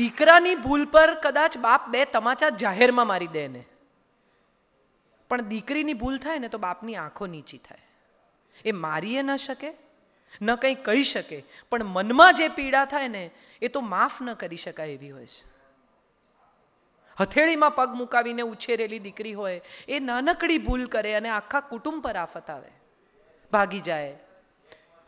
દીકરાની ભૂલ પર કદાચ બાપ બે તમાચા જાહેરમાં મારી દે ને પણ દીકરીની ભૂલ થાય ને તો બાપની આંખો નીચી થાય એ મારીએ ન શકે ન કંઈ કહી શકે પણ મનમાં જે પીડા થાય ને એ તો માફ ન કરી શકાય એવી હોય છે હથેળીમાં પગ મુકાવીને ઉછેરેલી દીકરી હોય એ નાનકડી ભૂલ કરે અને આખા કુટુંબ પર આફત આવે ભાગી જાય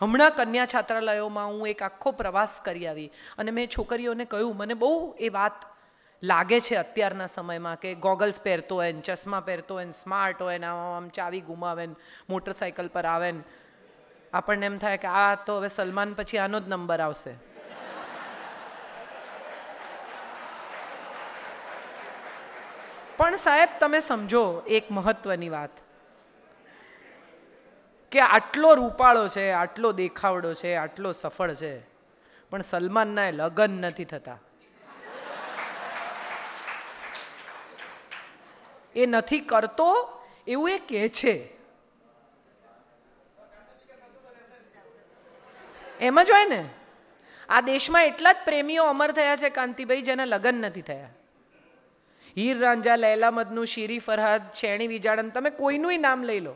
હમણાં કન્યા છાત્રાલયોમાં હું એક આખો પ્રવાસ કરી આવી અને મેં છોકરીઓને કહ્યું મને બહુ એ વાત લાગે છે અત્યારના સમયમાં કે ગોગલ્સ પહેરતો હોય ને ચશ્મા પહેરતો હોય ને સ્માર્ટ હોય ને આમ આમ ચાવી ગુમાવે ને મોટરસાઇકલ પર આવે ને આપણને એમ થાય કે આ તો હવે સલમાન પછી આનો જ નંબર આવશે પણ સાહેબ તમે સમજો એક મહત્વની વાત કે આટલો રૂપાળો છે આટલો દેખાવડો છે આટલો સફળ છે પણ સલમાનના લગ્ન નથી થતા એ નથી કરતો એવું એ કહે છે એમ જ હોય ને આ દેશમાં એટલા જ પ્રેમીઓ અમર થયા છે કાંતિભાઈ જેના લગ્ન નથી થયા હીર રાંઝા લૈલા મદનું શીરી ફરહાદ શેણી વિજાડન તમે કોઈનું નામ લઈ લો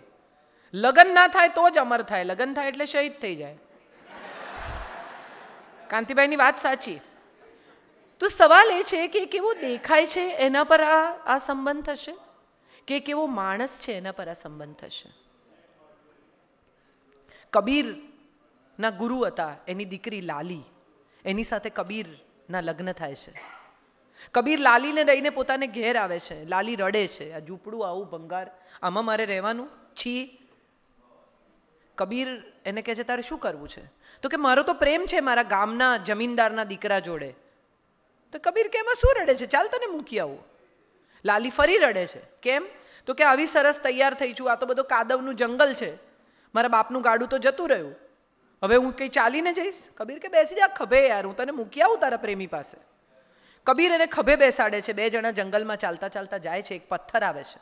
લગ્ન ના થાય તો જ અમર થાય લગ્ન થાય એટલે શહીદ થઈ જાય કાંતિભાઈની વાત સાચી તો સવાલ એ છે કે કેવો દેખાય છે એના પર આ આ સંબંધ થશે કે કેવો માણસ છે એના પર આ સંબંધ થશે કબીરના ગુરુ હતા એની દીકરી લાલી એની સાથે કબીરના લગ્ન થાય છે કબીર લાલીને લઈને પોતાને ઘેર આવે છે લાલી રડે છે આ ઝૂંપડું આવું ભંગાર આમાં મારે રહેવાનું છી કબીર એને કહે છે તારે શું કરવું છે તો કે મારો તો પ્રેમ છે મારા ગામના જમીનદારના દીકરા જોડે તો કબીર કે એમાં શું રડે છે ચાલ તને મૂકી આવું લાલી ફરી રડે છે કેમ તો કે આવી સરસ તૈયાર થઈ છું આ તો બધો કાદવનું જંગલ છે મારા બાપનું ગાડું તો જતું રહ્યું હવે હું કંઈ ચાલીને જઈશ કબીર કે બેસી જા ખભે યાર હું તને મૂકી આવું તારા પ્રેમી પાસે કબીર એને ખભે બેસાડે છે બે જણા જંગલમાં ચાલતા ચાલતા જાય છે એક પથ્થર આવે છે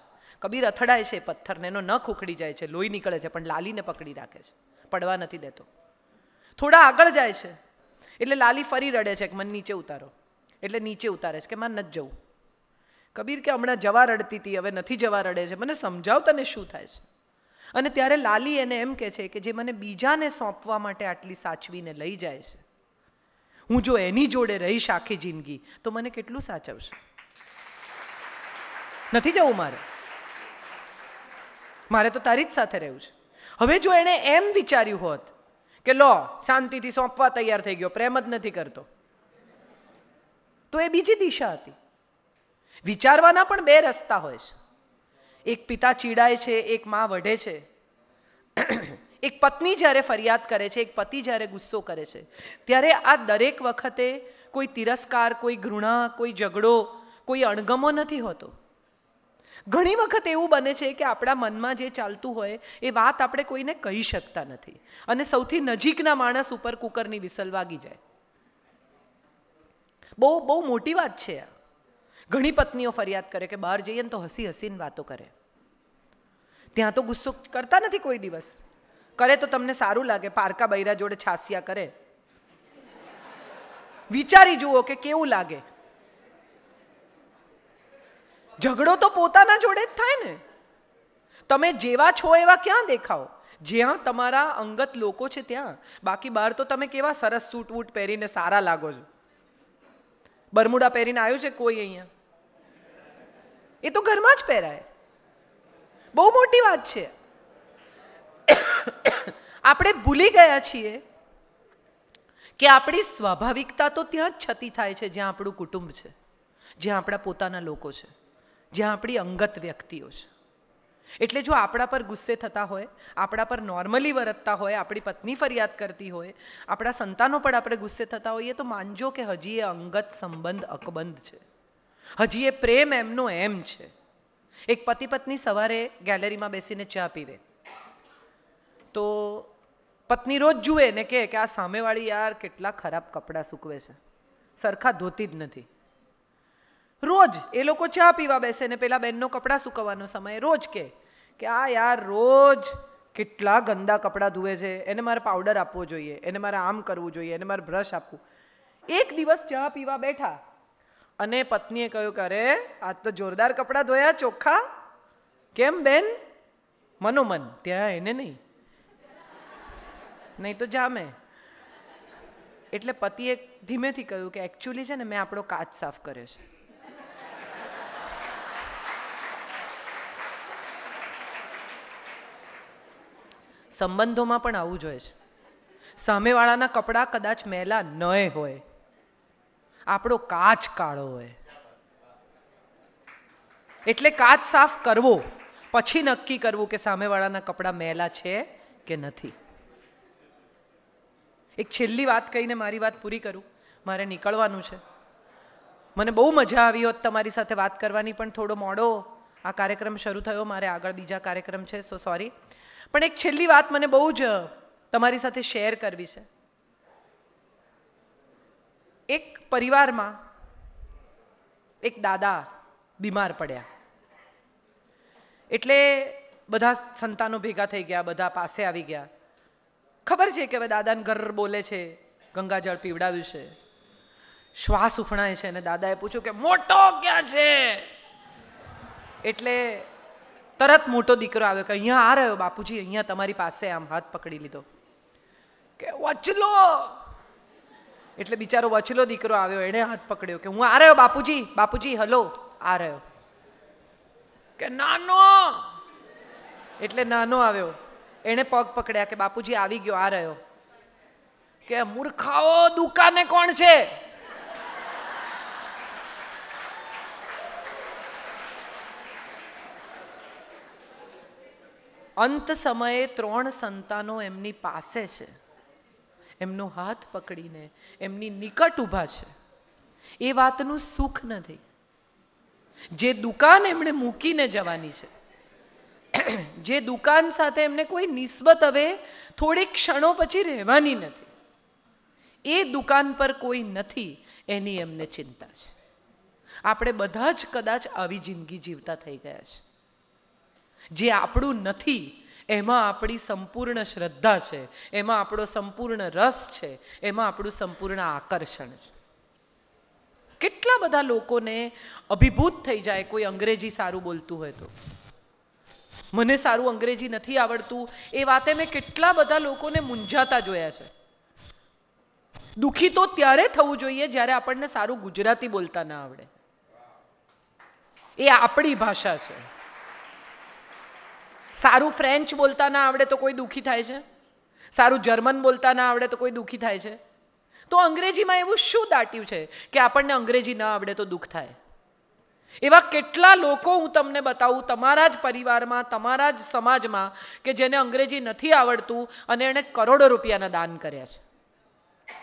કબીર અથડાય છે પથ્થરને એનો નખ ઉખડી જાય છે લોહી નીકળે છે પણ લાલીને પકડી રાખે છે પડવા નથી દેતો થોડા આગળ જાય છે એટલે લાલી ફરી રડે છે કે મને નીચે ઉતારો એટલે નીચે ઉતારે છે કે મારે નથી જવું કબીર કે હમણાં જવા રડતી હતી હવે નથી જવા રડે છે મને સમજાવ તને શું થાય છે અને ત્યારે લાલી એને એમ કહે છે કે જે મને બીજાને સોંપવા માટે આટલી સાચવીને લઈ જાય છે હું જો એની જોડે રહીશ આખી જિંદગી તો મને કેટલું સાચવશે નથી જવું મારે મારે તો તારી જ સાથે રહેવું છે હવે જો એણે એમ વિચાર્યું હોત કે લો શાંતિથી સોંપવા તૈયાર થઈ ગયો પ્રેમ જ નથી કરતો તો એ બીજી દિશા હતી વિચારવાના પણ બે રસ્તા હોય છે એક પિતા ચીડાય છે એક મા વઢે છે એક પત્ની જ્યારે ફરિયાદ કરે છે એક પતિ જ્યારે ગુસ્સો કરે છે ત્યારે આ દરેક વખતે કોઈ તિરસ્કાર કોઈ ઘૃણા કોઈ ઝઘડો કોઈ અણગમો નથી હોતો ઘણી વખત એવું બને છે કે આપણા મનમાં જે ચાલતું હોય એ વાત આપણે કોઈને કહી શકતા નથી અને સૌથી નજીકના માણસ ઉપર કુકરની વિસલ વાગી જાય બહુ બહુ મોટી વાત છે આ ઘણી પત્નીઓ ફરિયાદ કરે કે બહાર જઈએ ને તો હસી હસીને વાતો કરે ત્યાં તો ગુસ્સો કરતા નથી કોઈ દિવસ કરે તો તમને સારું લાગે પારકા બૈરા જોડે છાસિયા કરે વિચારી જુઓ કે કેવું લાગે ઝઘડો તો પોતાના જોડે જ થાય ને તમે જેવા છો એવા ક્યાં દેખાવ જ્યાં તમારા અંગત લોકો છે ત્યાં બાકી બહાર તો તમે કેવા સરસ સૂટ વૂટ પહેરીને સારા લાગો છો બરમુડા પહેરીને આવ્યું છે કોઈ અહીંયા એ તો ઘરમાં જ પહેરાય બહુ મોટી વાત છે આપણે ભૂલી ગયા છીએ કે આપણી સ્વાભાવિકતા તો ત્યાં જ છતી થાય છે જ્યાં આપણું કુટુંબ છે જ્યાં આપણા પોતાના લોકો છે જ્યાં આપણી અંગત વ્યક્તિઓ છે એટલે જો આપણા પર ગુસ્સે થતા હોય આપણા પર નોર્મલી વરતતા હોય આપણી પત્ની ફરિયાદ કરતી હોય આપણા સંતાનો પણ આપણે ગુસ્સે થતા હોઈએ તો માનજો કે હજી એ અંગત સંબંધ અકબંધ છે હજી એ પ્રેમ એમનો એમ છે એક પતિ પત્ની સવારે ગેલેરીમાં બેસીને ચા પીવે તો પત્ની રોજ જુએ ને કહે કે આ સામેવાળી યાર કેટલા ખરાબ કપડાં સૂકવે છે સરખા ધોતી જ નથી રોજ એ લોકો ચા પીવા બેસે ને પેલા બેનનો કપડાં સૂકવવાનો સમય રોજ કહે કે આ યાર રોજ કેટલા ગંદા કપડાં ધુએ છે એને મારે પાવડર આપવો જોઈએ એને મારે આમ કરવું જોઈએ એને મારે બ્રશ આપવું એક દિવસ ચા પીવા બેઠા અને પત્નીએ કહ્યું કે અરે આજ તો જોરદાર કપડાં ધોયા ચોખ્ખા કેમ બેન મનોમન ત્યાં એને નહીં નહીં તો જામે એટલે પતિએ ધીમેથી કહ્યું કે એકચ્યુઅલી છે ને મેં આપણો કાચ સાફ કર્યો છે સંબંધોમાં પણ આવું જ હોય છે સામેવાળાના કપડાં કદાચ મેલા ન હોય આપણો કાચ કાળો હોય એટલે કાચ સાફ કરવો પછી નક્કી કરવું કે સામેવાળાના કપડાં મેલા છે કે નથી એક છેલ્લી વાત કહીને મારી વાત પૂરી કરું મારે નીકળવાનું છે મને બહુ મજા આવી હોત તમારી સાથે વાત કરવાની પણ થોડો મોડો આ કાર્યક્રમ શરૂ થયો મારે આગળ બીજા કાર્યક્રમ છે સો સોરી પણ એક છેલ્લી વાત મને બહુ જ તમારી સાથે શેર કરવી છે એક પરિવારમાં એક દાદા બીમાર પડ્યા એટલે બધા સંતાનો ભેગા થઈ ગયા બધા પાસે આવી ગયા ખબર છે કે હવે દાદાને ઘર બોલે છે ગંગાજળ પીવડાવ્યું છે શ્વાસ ઉફણાય છે અને દાદાએ પૂછ્યું કે મોટો ક્યાં છે એટલે તરત મોટો દીકરો આવ્યો કે અહીંયા આ રહ્યો બાપુજી અહીંયા તમારી પાસે આમ હાથ પકડી લીધો કે વચલો એટલે બિચારો વચલો દીકરો આવ્યો એણે હાથ પકડ્યો કે હું આ રહ્યો બાપુજી બાપુજી હલો આ રહ્યો કે નાનો એટલે નાનો આવ્યો એણે પગ પકડ્યા કે બાપુજી આવી ગયો આ રહ્યો કે મૂર્ખાઓ દુકાને કોણ છે અંત સમયે ત્રણ સંતાનો એમની પાસે છે એમનો હાથ પકડીને એમની નિકટ ઊભા છે એ વાતનું સુખ નથી જે દુકાન એમણે મૂકીને જવાની છે જે દુકાન સાથે એમને કોઈ નિસ્બત હવે થોડીક ક્ષણો પછી રહેવાની નથી એ દુકાન પર કોઈ નથી એની એમને ચિંતા છે આપણે બધા જ કદાચ આવી જિંદગી જીવતા થઈ ગયા છે જે આપણું નથી એમાં આપણી સંપૂર્ણ શ્રદ્ધા છે એમાં આપણો સંપૂર્ણ રસ છે એમાં આપણું સંપૂર્ણ આકર્ષણ છે કેટલા બધા લોકોને અભિભૂત થઈ જાય કોઈ અંગ્રેજી સારું બોલતું હોય તો મને સારું અંગ્રેજી નથી આવડતું એ વાતે મેં કેટલા બધા લોકોને મૂંઝાતા જોયા છે દુઃખી તો ત્યારે થવું જોઈએ જ્યારે આપણને સારું ગુજરાતી બોલતા ના આવડે એ આપણી ભાષા છે સારું ફ્રેન્ચ બોલતા ના આવડે તો કોઈ દુઃખી થાય છે સારું જર્મન બોલતા ના આવડે તો કોઈ દુઃખી થાય છે તો અંગ્રેજીમાં એવું શું દાટ્યું છે કે આપણને અંગ્રેજી ના આવડે તો દુઃખ થાય એવા કેટલા લોકો હું તમને બતાવું તમારા જ પરિવારમાં તમારા જ સમાજમાં કે જેને અંગ્રેજી નથી આવડતું અને એણે કરોડો રૂપિયાના દાન કર્યા છે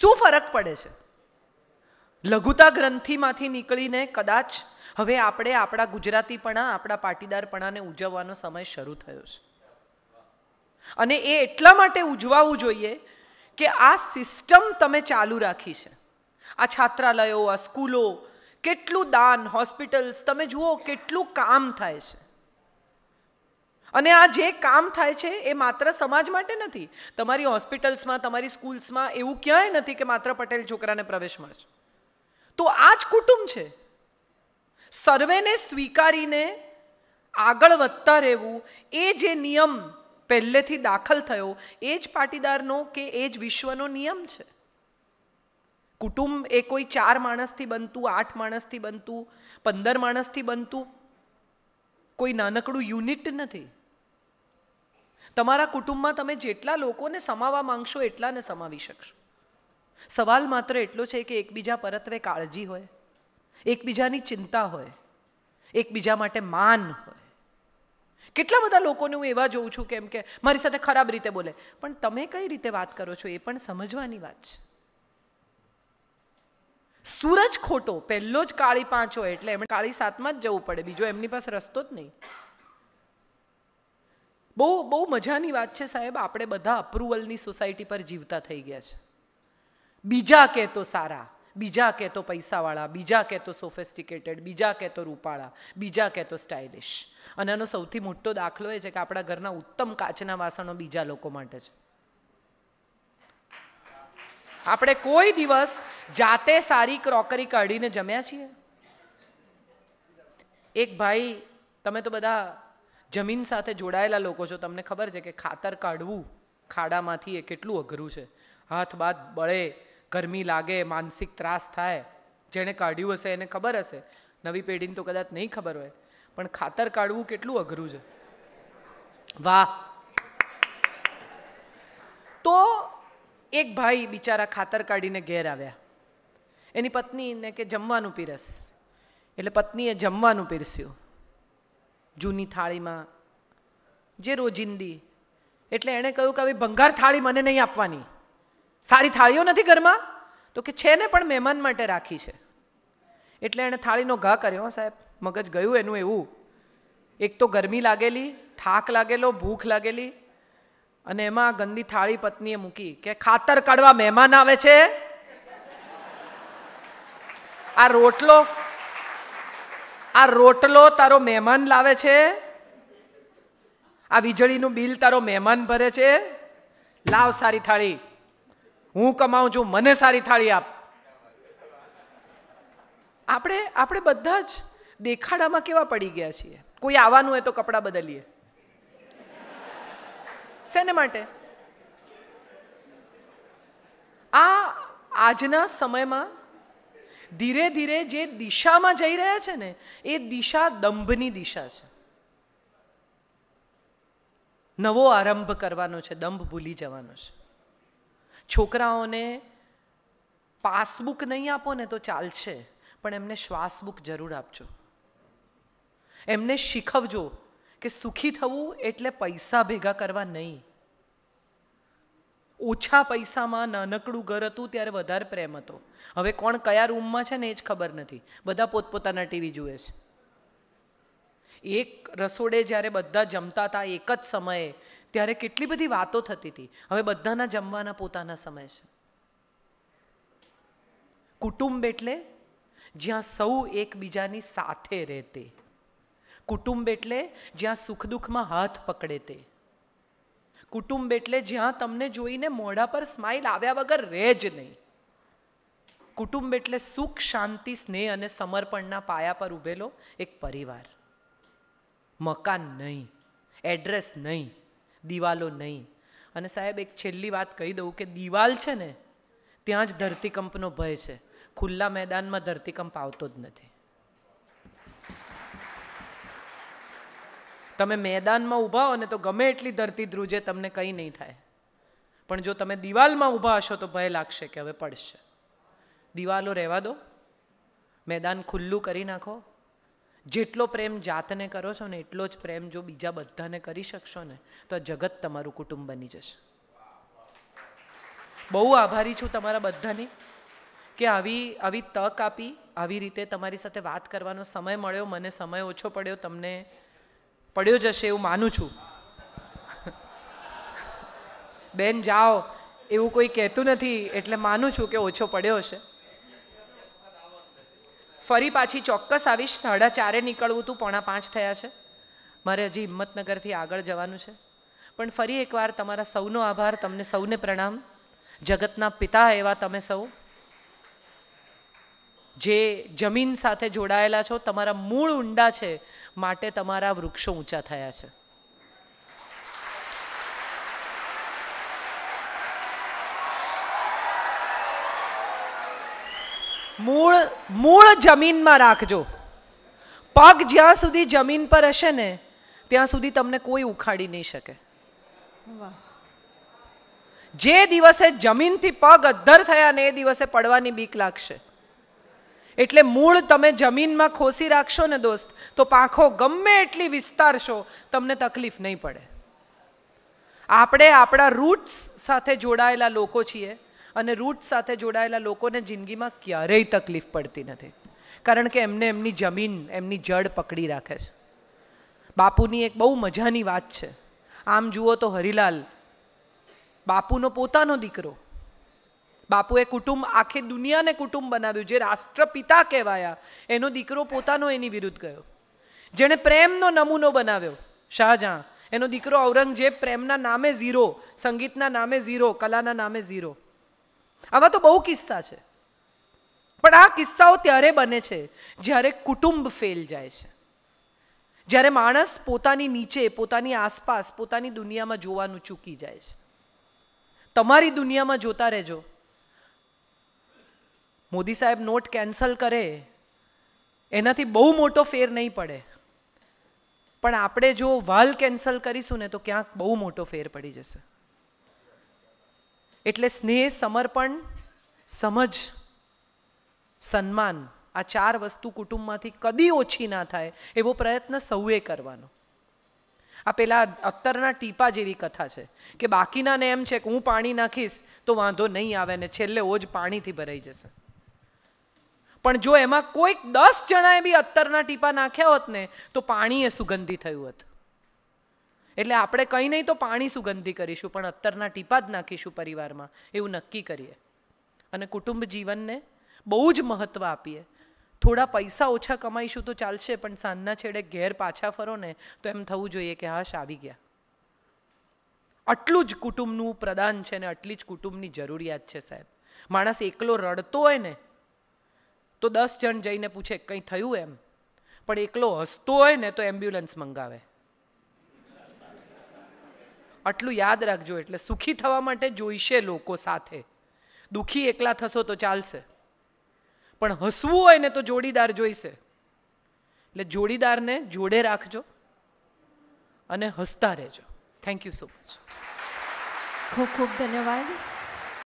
શું ફરક પડે છે લઘુતા ગ્રંથિમાંથી નીકળીને કદાચ હવે આપણે આપણા ગુજરાતીપણા આપણા પાટીદારપણાને ઉજવવાનો સમય શરૂ થયો છે અને એ એટલા માટે ઉજવાવું જોઈએ કે આ સિસ્ટમ તમે ચાલુ રાખી છે આ છાત્રાલયો આ સ્કૂલો કેટલું દાન હોસ્પિટલ્સ તમે જુઓ કેટલું કામ થાય છે અને આ જે કામ થાય છે એ માત્ર સમાજ માટે નથી તમારી હોસ્પિટલ્સમાં તમારી સ્કૂલ્સમાં એવું ક્યાંય નથી કે માત્ર પટેલ છોકરાને પ્રવેશ મળશે તો આ જ કુટુંબ છે સર્વેને સ્વીકારીને આગળ વધતા રહેવું એ જે નિયમ પહેલેથી દાખલ થયો એ જ પાટીદારનો કે એ જ વિશ્વનો નિયમ છે કુટુંબ એ કોઈ ચાર માણસથી બનતું આઠ માણસથી બનતું પંદર માણસથી બનતું કોઈ નાનકડું યુનિટ નથી તમારા કુટુંબમાં તમે જેટલા લોકોને સમાવા માંગશો એટલાને સમાવી શકશો સવાલ માત્ર એટલો છે કે એકબીજા પરત્વે કાળજી હોય એકબીજાની ચિંતા હોય એકબીજા માટે માન હોય કેટલા બધા લોકોને હું એવા જોઉં છું કેમ કે મારી સાથે ખરાબ રીતે બોલે પણ તમે કઈ રીતે વાત કરો છો એ પણ સમજવાની વાત છે સૂરજ ખોટો પહેલો જ કાળી પાંચ હોય એટલે એમણે કાળી સાતમાં જ જવું પડે બીજો એમની પાસે રસ્તો જ નહીં બહુ બહુ મજાની વાત છે સાહેબ આપણે બધા અપ્રુવલની સોસાયટી પર જીવતા થઈ ગયા છે બીજા કે તો સારા બીજા કહેતો પૈસાવાળા બીજા કહેતો સોફેસ્ટિકેટેડ બીજા કહેતો રૂપાળા બીજા કહેતો સ્ટાઇલિશ અને એનો સૌથી મોટો દાખલો એ છે કે આપણા ઘરના ઉત્તમ કાચના વાસણો બીજા લોકો માટે છે આપણે કોઈ દિવસ જાતે સારી ક્રોકરી કાઢીને જમ્યા છીએ એક ભાઈ તમે તો બધા જમીન સાથે જોડાયેલા લોકો છો તમને ખબર છે કે ખાતર કાઢવું ખાડામાંથી એ કેટલું અઘરું છે હાથ બાદ બળે ગરમી લાગે માનસિક ત્રાસ થાય જેણે કાઢ્યું હશે એને ખબર હશે નવી પેઢીને તો કદાચ નહીં ખબર હોય પણ ખાતર કાઢવું કેટલું અઘરું છે વાહ તો એક ભાઈ બિચારા ખાતર કાઢીને ઘેર આવ્યા એની પત્નીને કે જમવાનું પીરસ એટલે પત્નીએ જમવાનું પીરસ્યું જૂની થાળીમાં જે રોજિંદી એટલે એણે કહ્યું કે હવે ભંગાર થાળી મને નહીં આપવાની સારી થાળીઓ નથી ઘરમાં તો કે છે ને પણ મહેમાન માટે રાખી છે એટલે એણે થાળીનો ઘા કર્યો સાહેબ મગજ ગયું એનું એવું એક તો ગરમી લાગેલી થાક લાગેલો ભૂખ લાગેલી અને એમાં ગંદી થાળી પત્નીએ મૂકી કે ખાતર કાઢવા મહેમાન આવે છે આ રોટલો આ રોટલો તારો મહેમાન લાવે છે આ વીજળીનું બિલ તારો મહેમાન ભરે છે લાવ સારી થાળી હું કમાઉં છું મને સારી થાળી આપ આપણે આપણે બધા જ દેખાડામાં કેવા પડી ગયા છીએ કોઈ આવવાનું હોય તો કપડાં બદલીએ શેને માટે આ આજના સમયમાં ધીરે ધીરે જે દિશામાં જઈ રહ્યા છે ને એ દિશા દંભની દિશા છે નવો આરંભ કરવાનો છે દંભ ભૂલી જવાનો છે છોકરાઓને પાસબુક નહીં આપો ને તો ચાલશે પણ એમને શ્વાસબુક જરૂર આપજો એમને શીખવજો કે સુખી થવું એટલે પૈસા ભેગા કરવા નહીં ઓછા પૈસામાં નાનકડું ઘર હતું ત્યારે વધારે પ્રેમ હતો હવે કોણ કયા રૂમમાં છે ને એ જ ખબર નથી બધા પોતપોતાના ટીવી જુએ છે એક રસોડે જ્યારે બધા જમતા હતા એક જ સમયે ત્યારે કેટલી બધી વાતો થતી હતી હવે બધાના જમવાના પોતાના સમય છે કુટુંબ એટલે જ્યાં સૌ એકબીજાની સાથે રહેતી કુટુંબ એટલે જ્યાં સુખ દુઃખમાં હાથ પકડે તે કુટુંબ એટલે જ્યાં તમને જોઈને મોઢા પર સ્માઇલ આવ્યા વગર રહે જ નહીં કુટુંબ એટલે સુખ શાંતિ સ્નેહ અને સમર્પણના પાયા પર ઊભેલો એક પરિવાર મકાન નહીં એડ્રેસ નહીં દિવાલો નહીં અને સાહેબ એક છેલ્લી વાત કહી દઉં કે દિવાલ છે ને ત્યાં જ ધરતીકંપનો ભય છે ખુલ્લા મેદાનમાં ધરતીકંપ આવતો જ નથી તમે મેદાનમાં ઊભા હો ને તો ગમે એટલી ધરતી ધ્રુજે તમને કંઈ નહીં થાય પણ જો તમે દિવાલમાં ઊભા હશો તો ભય લાગશે કે હવે પડશે દિવાલો રહેવા દો મેદાન ખુલ્લું કરી નાખો જેટલો પ્રેમ જાતને કરો છો ને એટલો જ પ્રેમ જો બીજા બધાને કરી શકશો ને તો જગત તમારું કુટુંબ બની જશે બહુ આભારી છું તમારા બધાની કે આવી આવી તક આપી આવી રીતે તમારી સાથે વાત કરવાનો સમય મળ્યો મને સમય ઓછો પડ્યો તમને પડ્યો જશે એવું માનું છું બેન જાઓ એવું કોઈ કહેતું નથી એટલે માનું છું કે ઓછો પડ્યો હશે ફરી પાછી ચોક્કસ આવીશ સાડા ચારે નીકળવું તું પોણા પાંચ થયા છે મારે હજી હિંમતનગરથી આગળ જવાનું છે પણ ફરી એકવાર તમારા સૌનો આભાર તમને સૌને પ્રણામ જગતના પિતા એવા તમે સૌ જે જમીન સાથે જોડાયેલા છો તમારા મૂળ ઊંડા છે માટે તમારા વૃક્ષો ઊંચા થયા છે મૂળ મૂળ જમીનમાં રાખજો પગ જ્યાં સુધી જમીન પર હશે ને ત્યાં સુધી તમને કોઈ ઉખાડી નહીં શકે જે દિવસે જમીનથી પગ અધ્ધર થયા ને એ દિવસે પડવાની બીક લાગશે એટલે મૂળ તમે જમીનમાં ખોસી રાખશો ને દોસ્ત તો પાંખો ગમે એટલી વિસ્તારશો તમને તકલીફ નહીં પડે આપણે આપણા રૂટ્સ સાથે જોડાયેલા લોકો છીએ અને રૂટ્સ સાથે જોડાયેલા લોકોને જિંદગીમાં ક્યારેય તકલીફ પડતી નથી કારણ કે એમને એમની જમીન એમની જડ પકડી રાખે છે બાપુની એક બહુ મજાની વાત છે આમ જુઓ તો હરિલાલ બાપુનો પોતાનો દીકરો બાપુએ કુટુંબ આખી દુનિયાને કુટુંબ બનાવ્યું જે રાષ્ટ્રપિતા કહેવાયા એનો દીકરો પોતાનો એની વિરુદ્ધ ગયો જેણે પ્રેમનો નમૂનો બનાવ્યો શાહજહાં એનો દીકરો ઔરંગઝેબ પ્રેમના નામે ઝીરો સંગીતના નામે ઝીરો કલાના નામે ઝીરો આવા તો બહુ કિસ્સા છે પણ આ કિસ્સાઓ ત્યારે બને છે જ્યારે કુટુંબ ફેલ જાય છે જ્યારે માણસ પોતાની નીચે પોતાની આસપાસ પોતાની દુનિયામાં જોવાનું ચૂકી જાય છે તમારી દુનિયામાં જોતા રહેજો મોદી સાહેબ નોટ કેન્સલ કરે એનાથી બહુ મોટો ફેર નહીં પડે પણ આપણે જો વાલ કેન્સલ કરીશું ને તો ક્યાંક બહુ મોટો ફેર પડી જશે એટલે સ્નેહ સમર્પણ સમજ સન્માન આ ચાર વસ્તુ કુટુંબમાંથી કદી ઓછી ના થાય એવો પ્રયત્ન સૌએ કરવાનો આ પેલા અત્તરના ટીપા જેવી કથા છે કે બાકીનાને એમ છે કે હું પાણી નાખીશ તો વાંધો નહીં આવે ને છેલ્લે ઓજ પાણીથી ભરાઈ જશે પણ જો એમાં કોઈક દસ જણાએ બી અત્તરના ટીપા નાખ્યા હોત ને તો પાણી એ સુગંધી થયું હોત એટલે આપણે કંઈ નહીં તો પાણી સુગંધી કરીશું પણ અત્તરના ટીપા જ નાખીશું પરિવારમાં એવું નક્કી કરીએ અને કુટુંબ જીવનને બહુ જ મહત્ત્વ આપીએ થોડા પૈસા ઓછા કમાઈશું તો ચાલશે પણ સાંજના છેડે ઘેર પાછા ફરો ને તો એમ થવું જોઈએ કે હાશ આવી ગયા આટલું જ કુટુંબનું પ્રદાન છે ને આટલી જ કુટુંબની જરૂરિયાત છે સાહેબ માણસ એકલો રડતો હોય ને તો દસ જણ જઈને પૂછે કંઈ થયું એમ પણ એકલો હસતો હોય ને તો એમ્બ્યુલન્સ મંગાવે આટલું યાદ રાખજો એટલે સુખી થવા માટે જોઈશે લોકો સાથે દુઃખી એકલા થશો તો ચાલશે પણ હસવું હોય ને તો જોડીદાર જોઈશે એટલે જોડીદારને જોડે રાખજો અને હસતા રહેજો થેન્ક યુ સો મચ ખૂબ ખૂબ ધન્યવાદ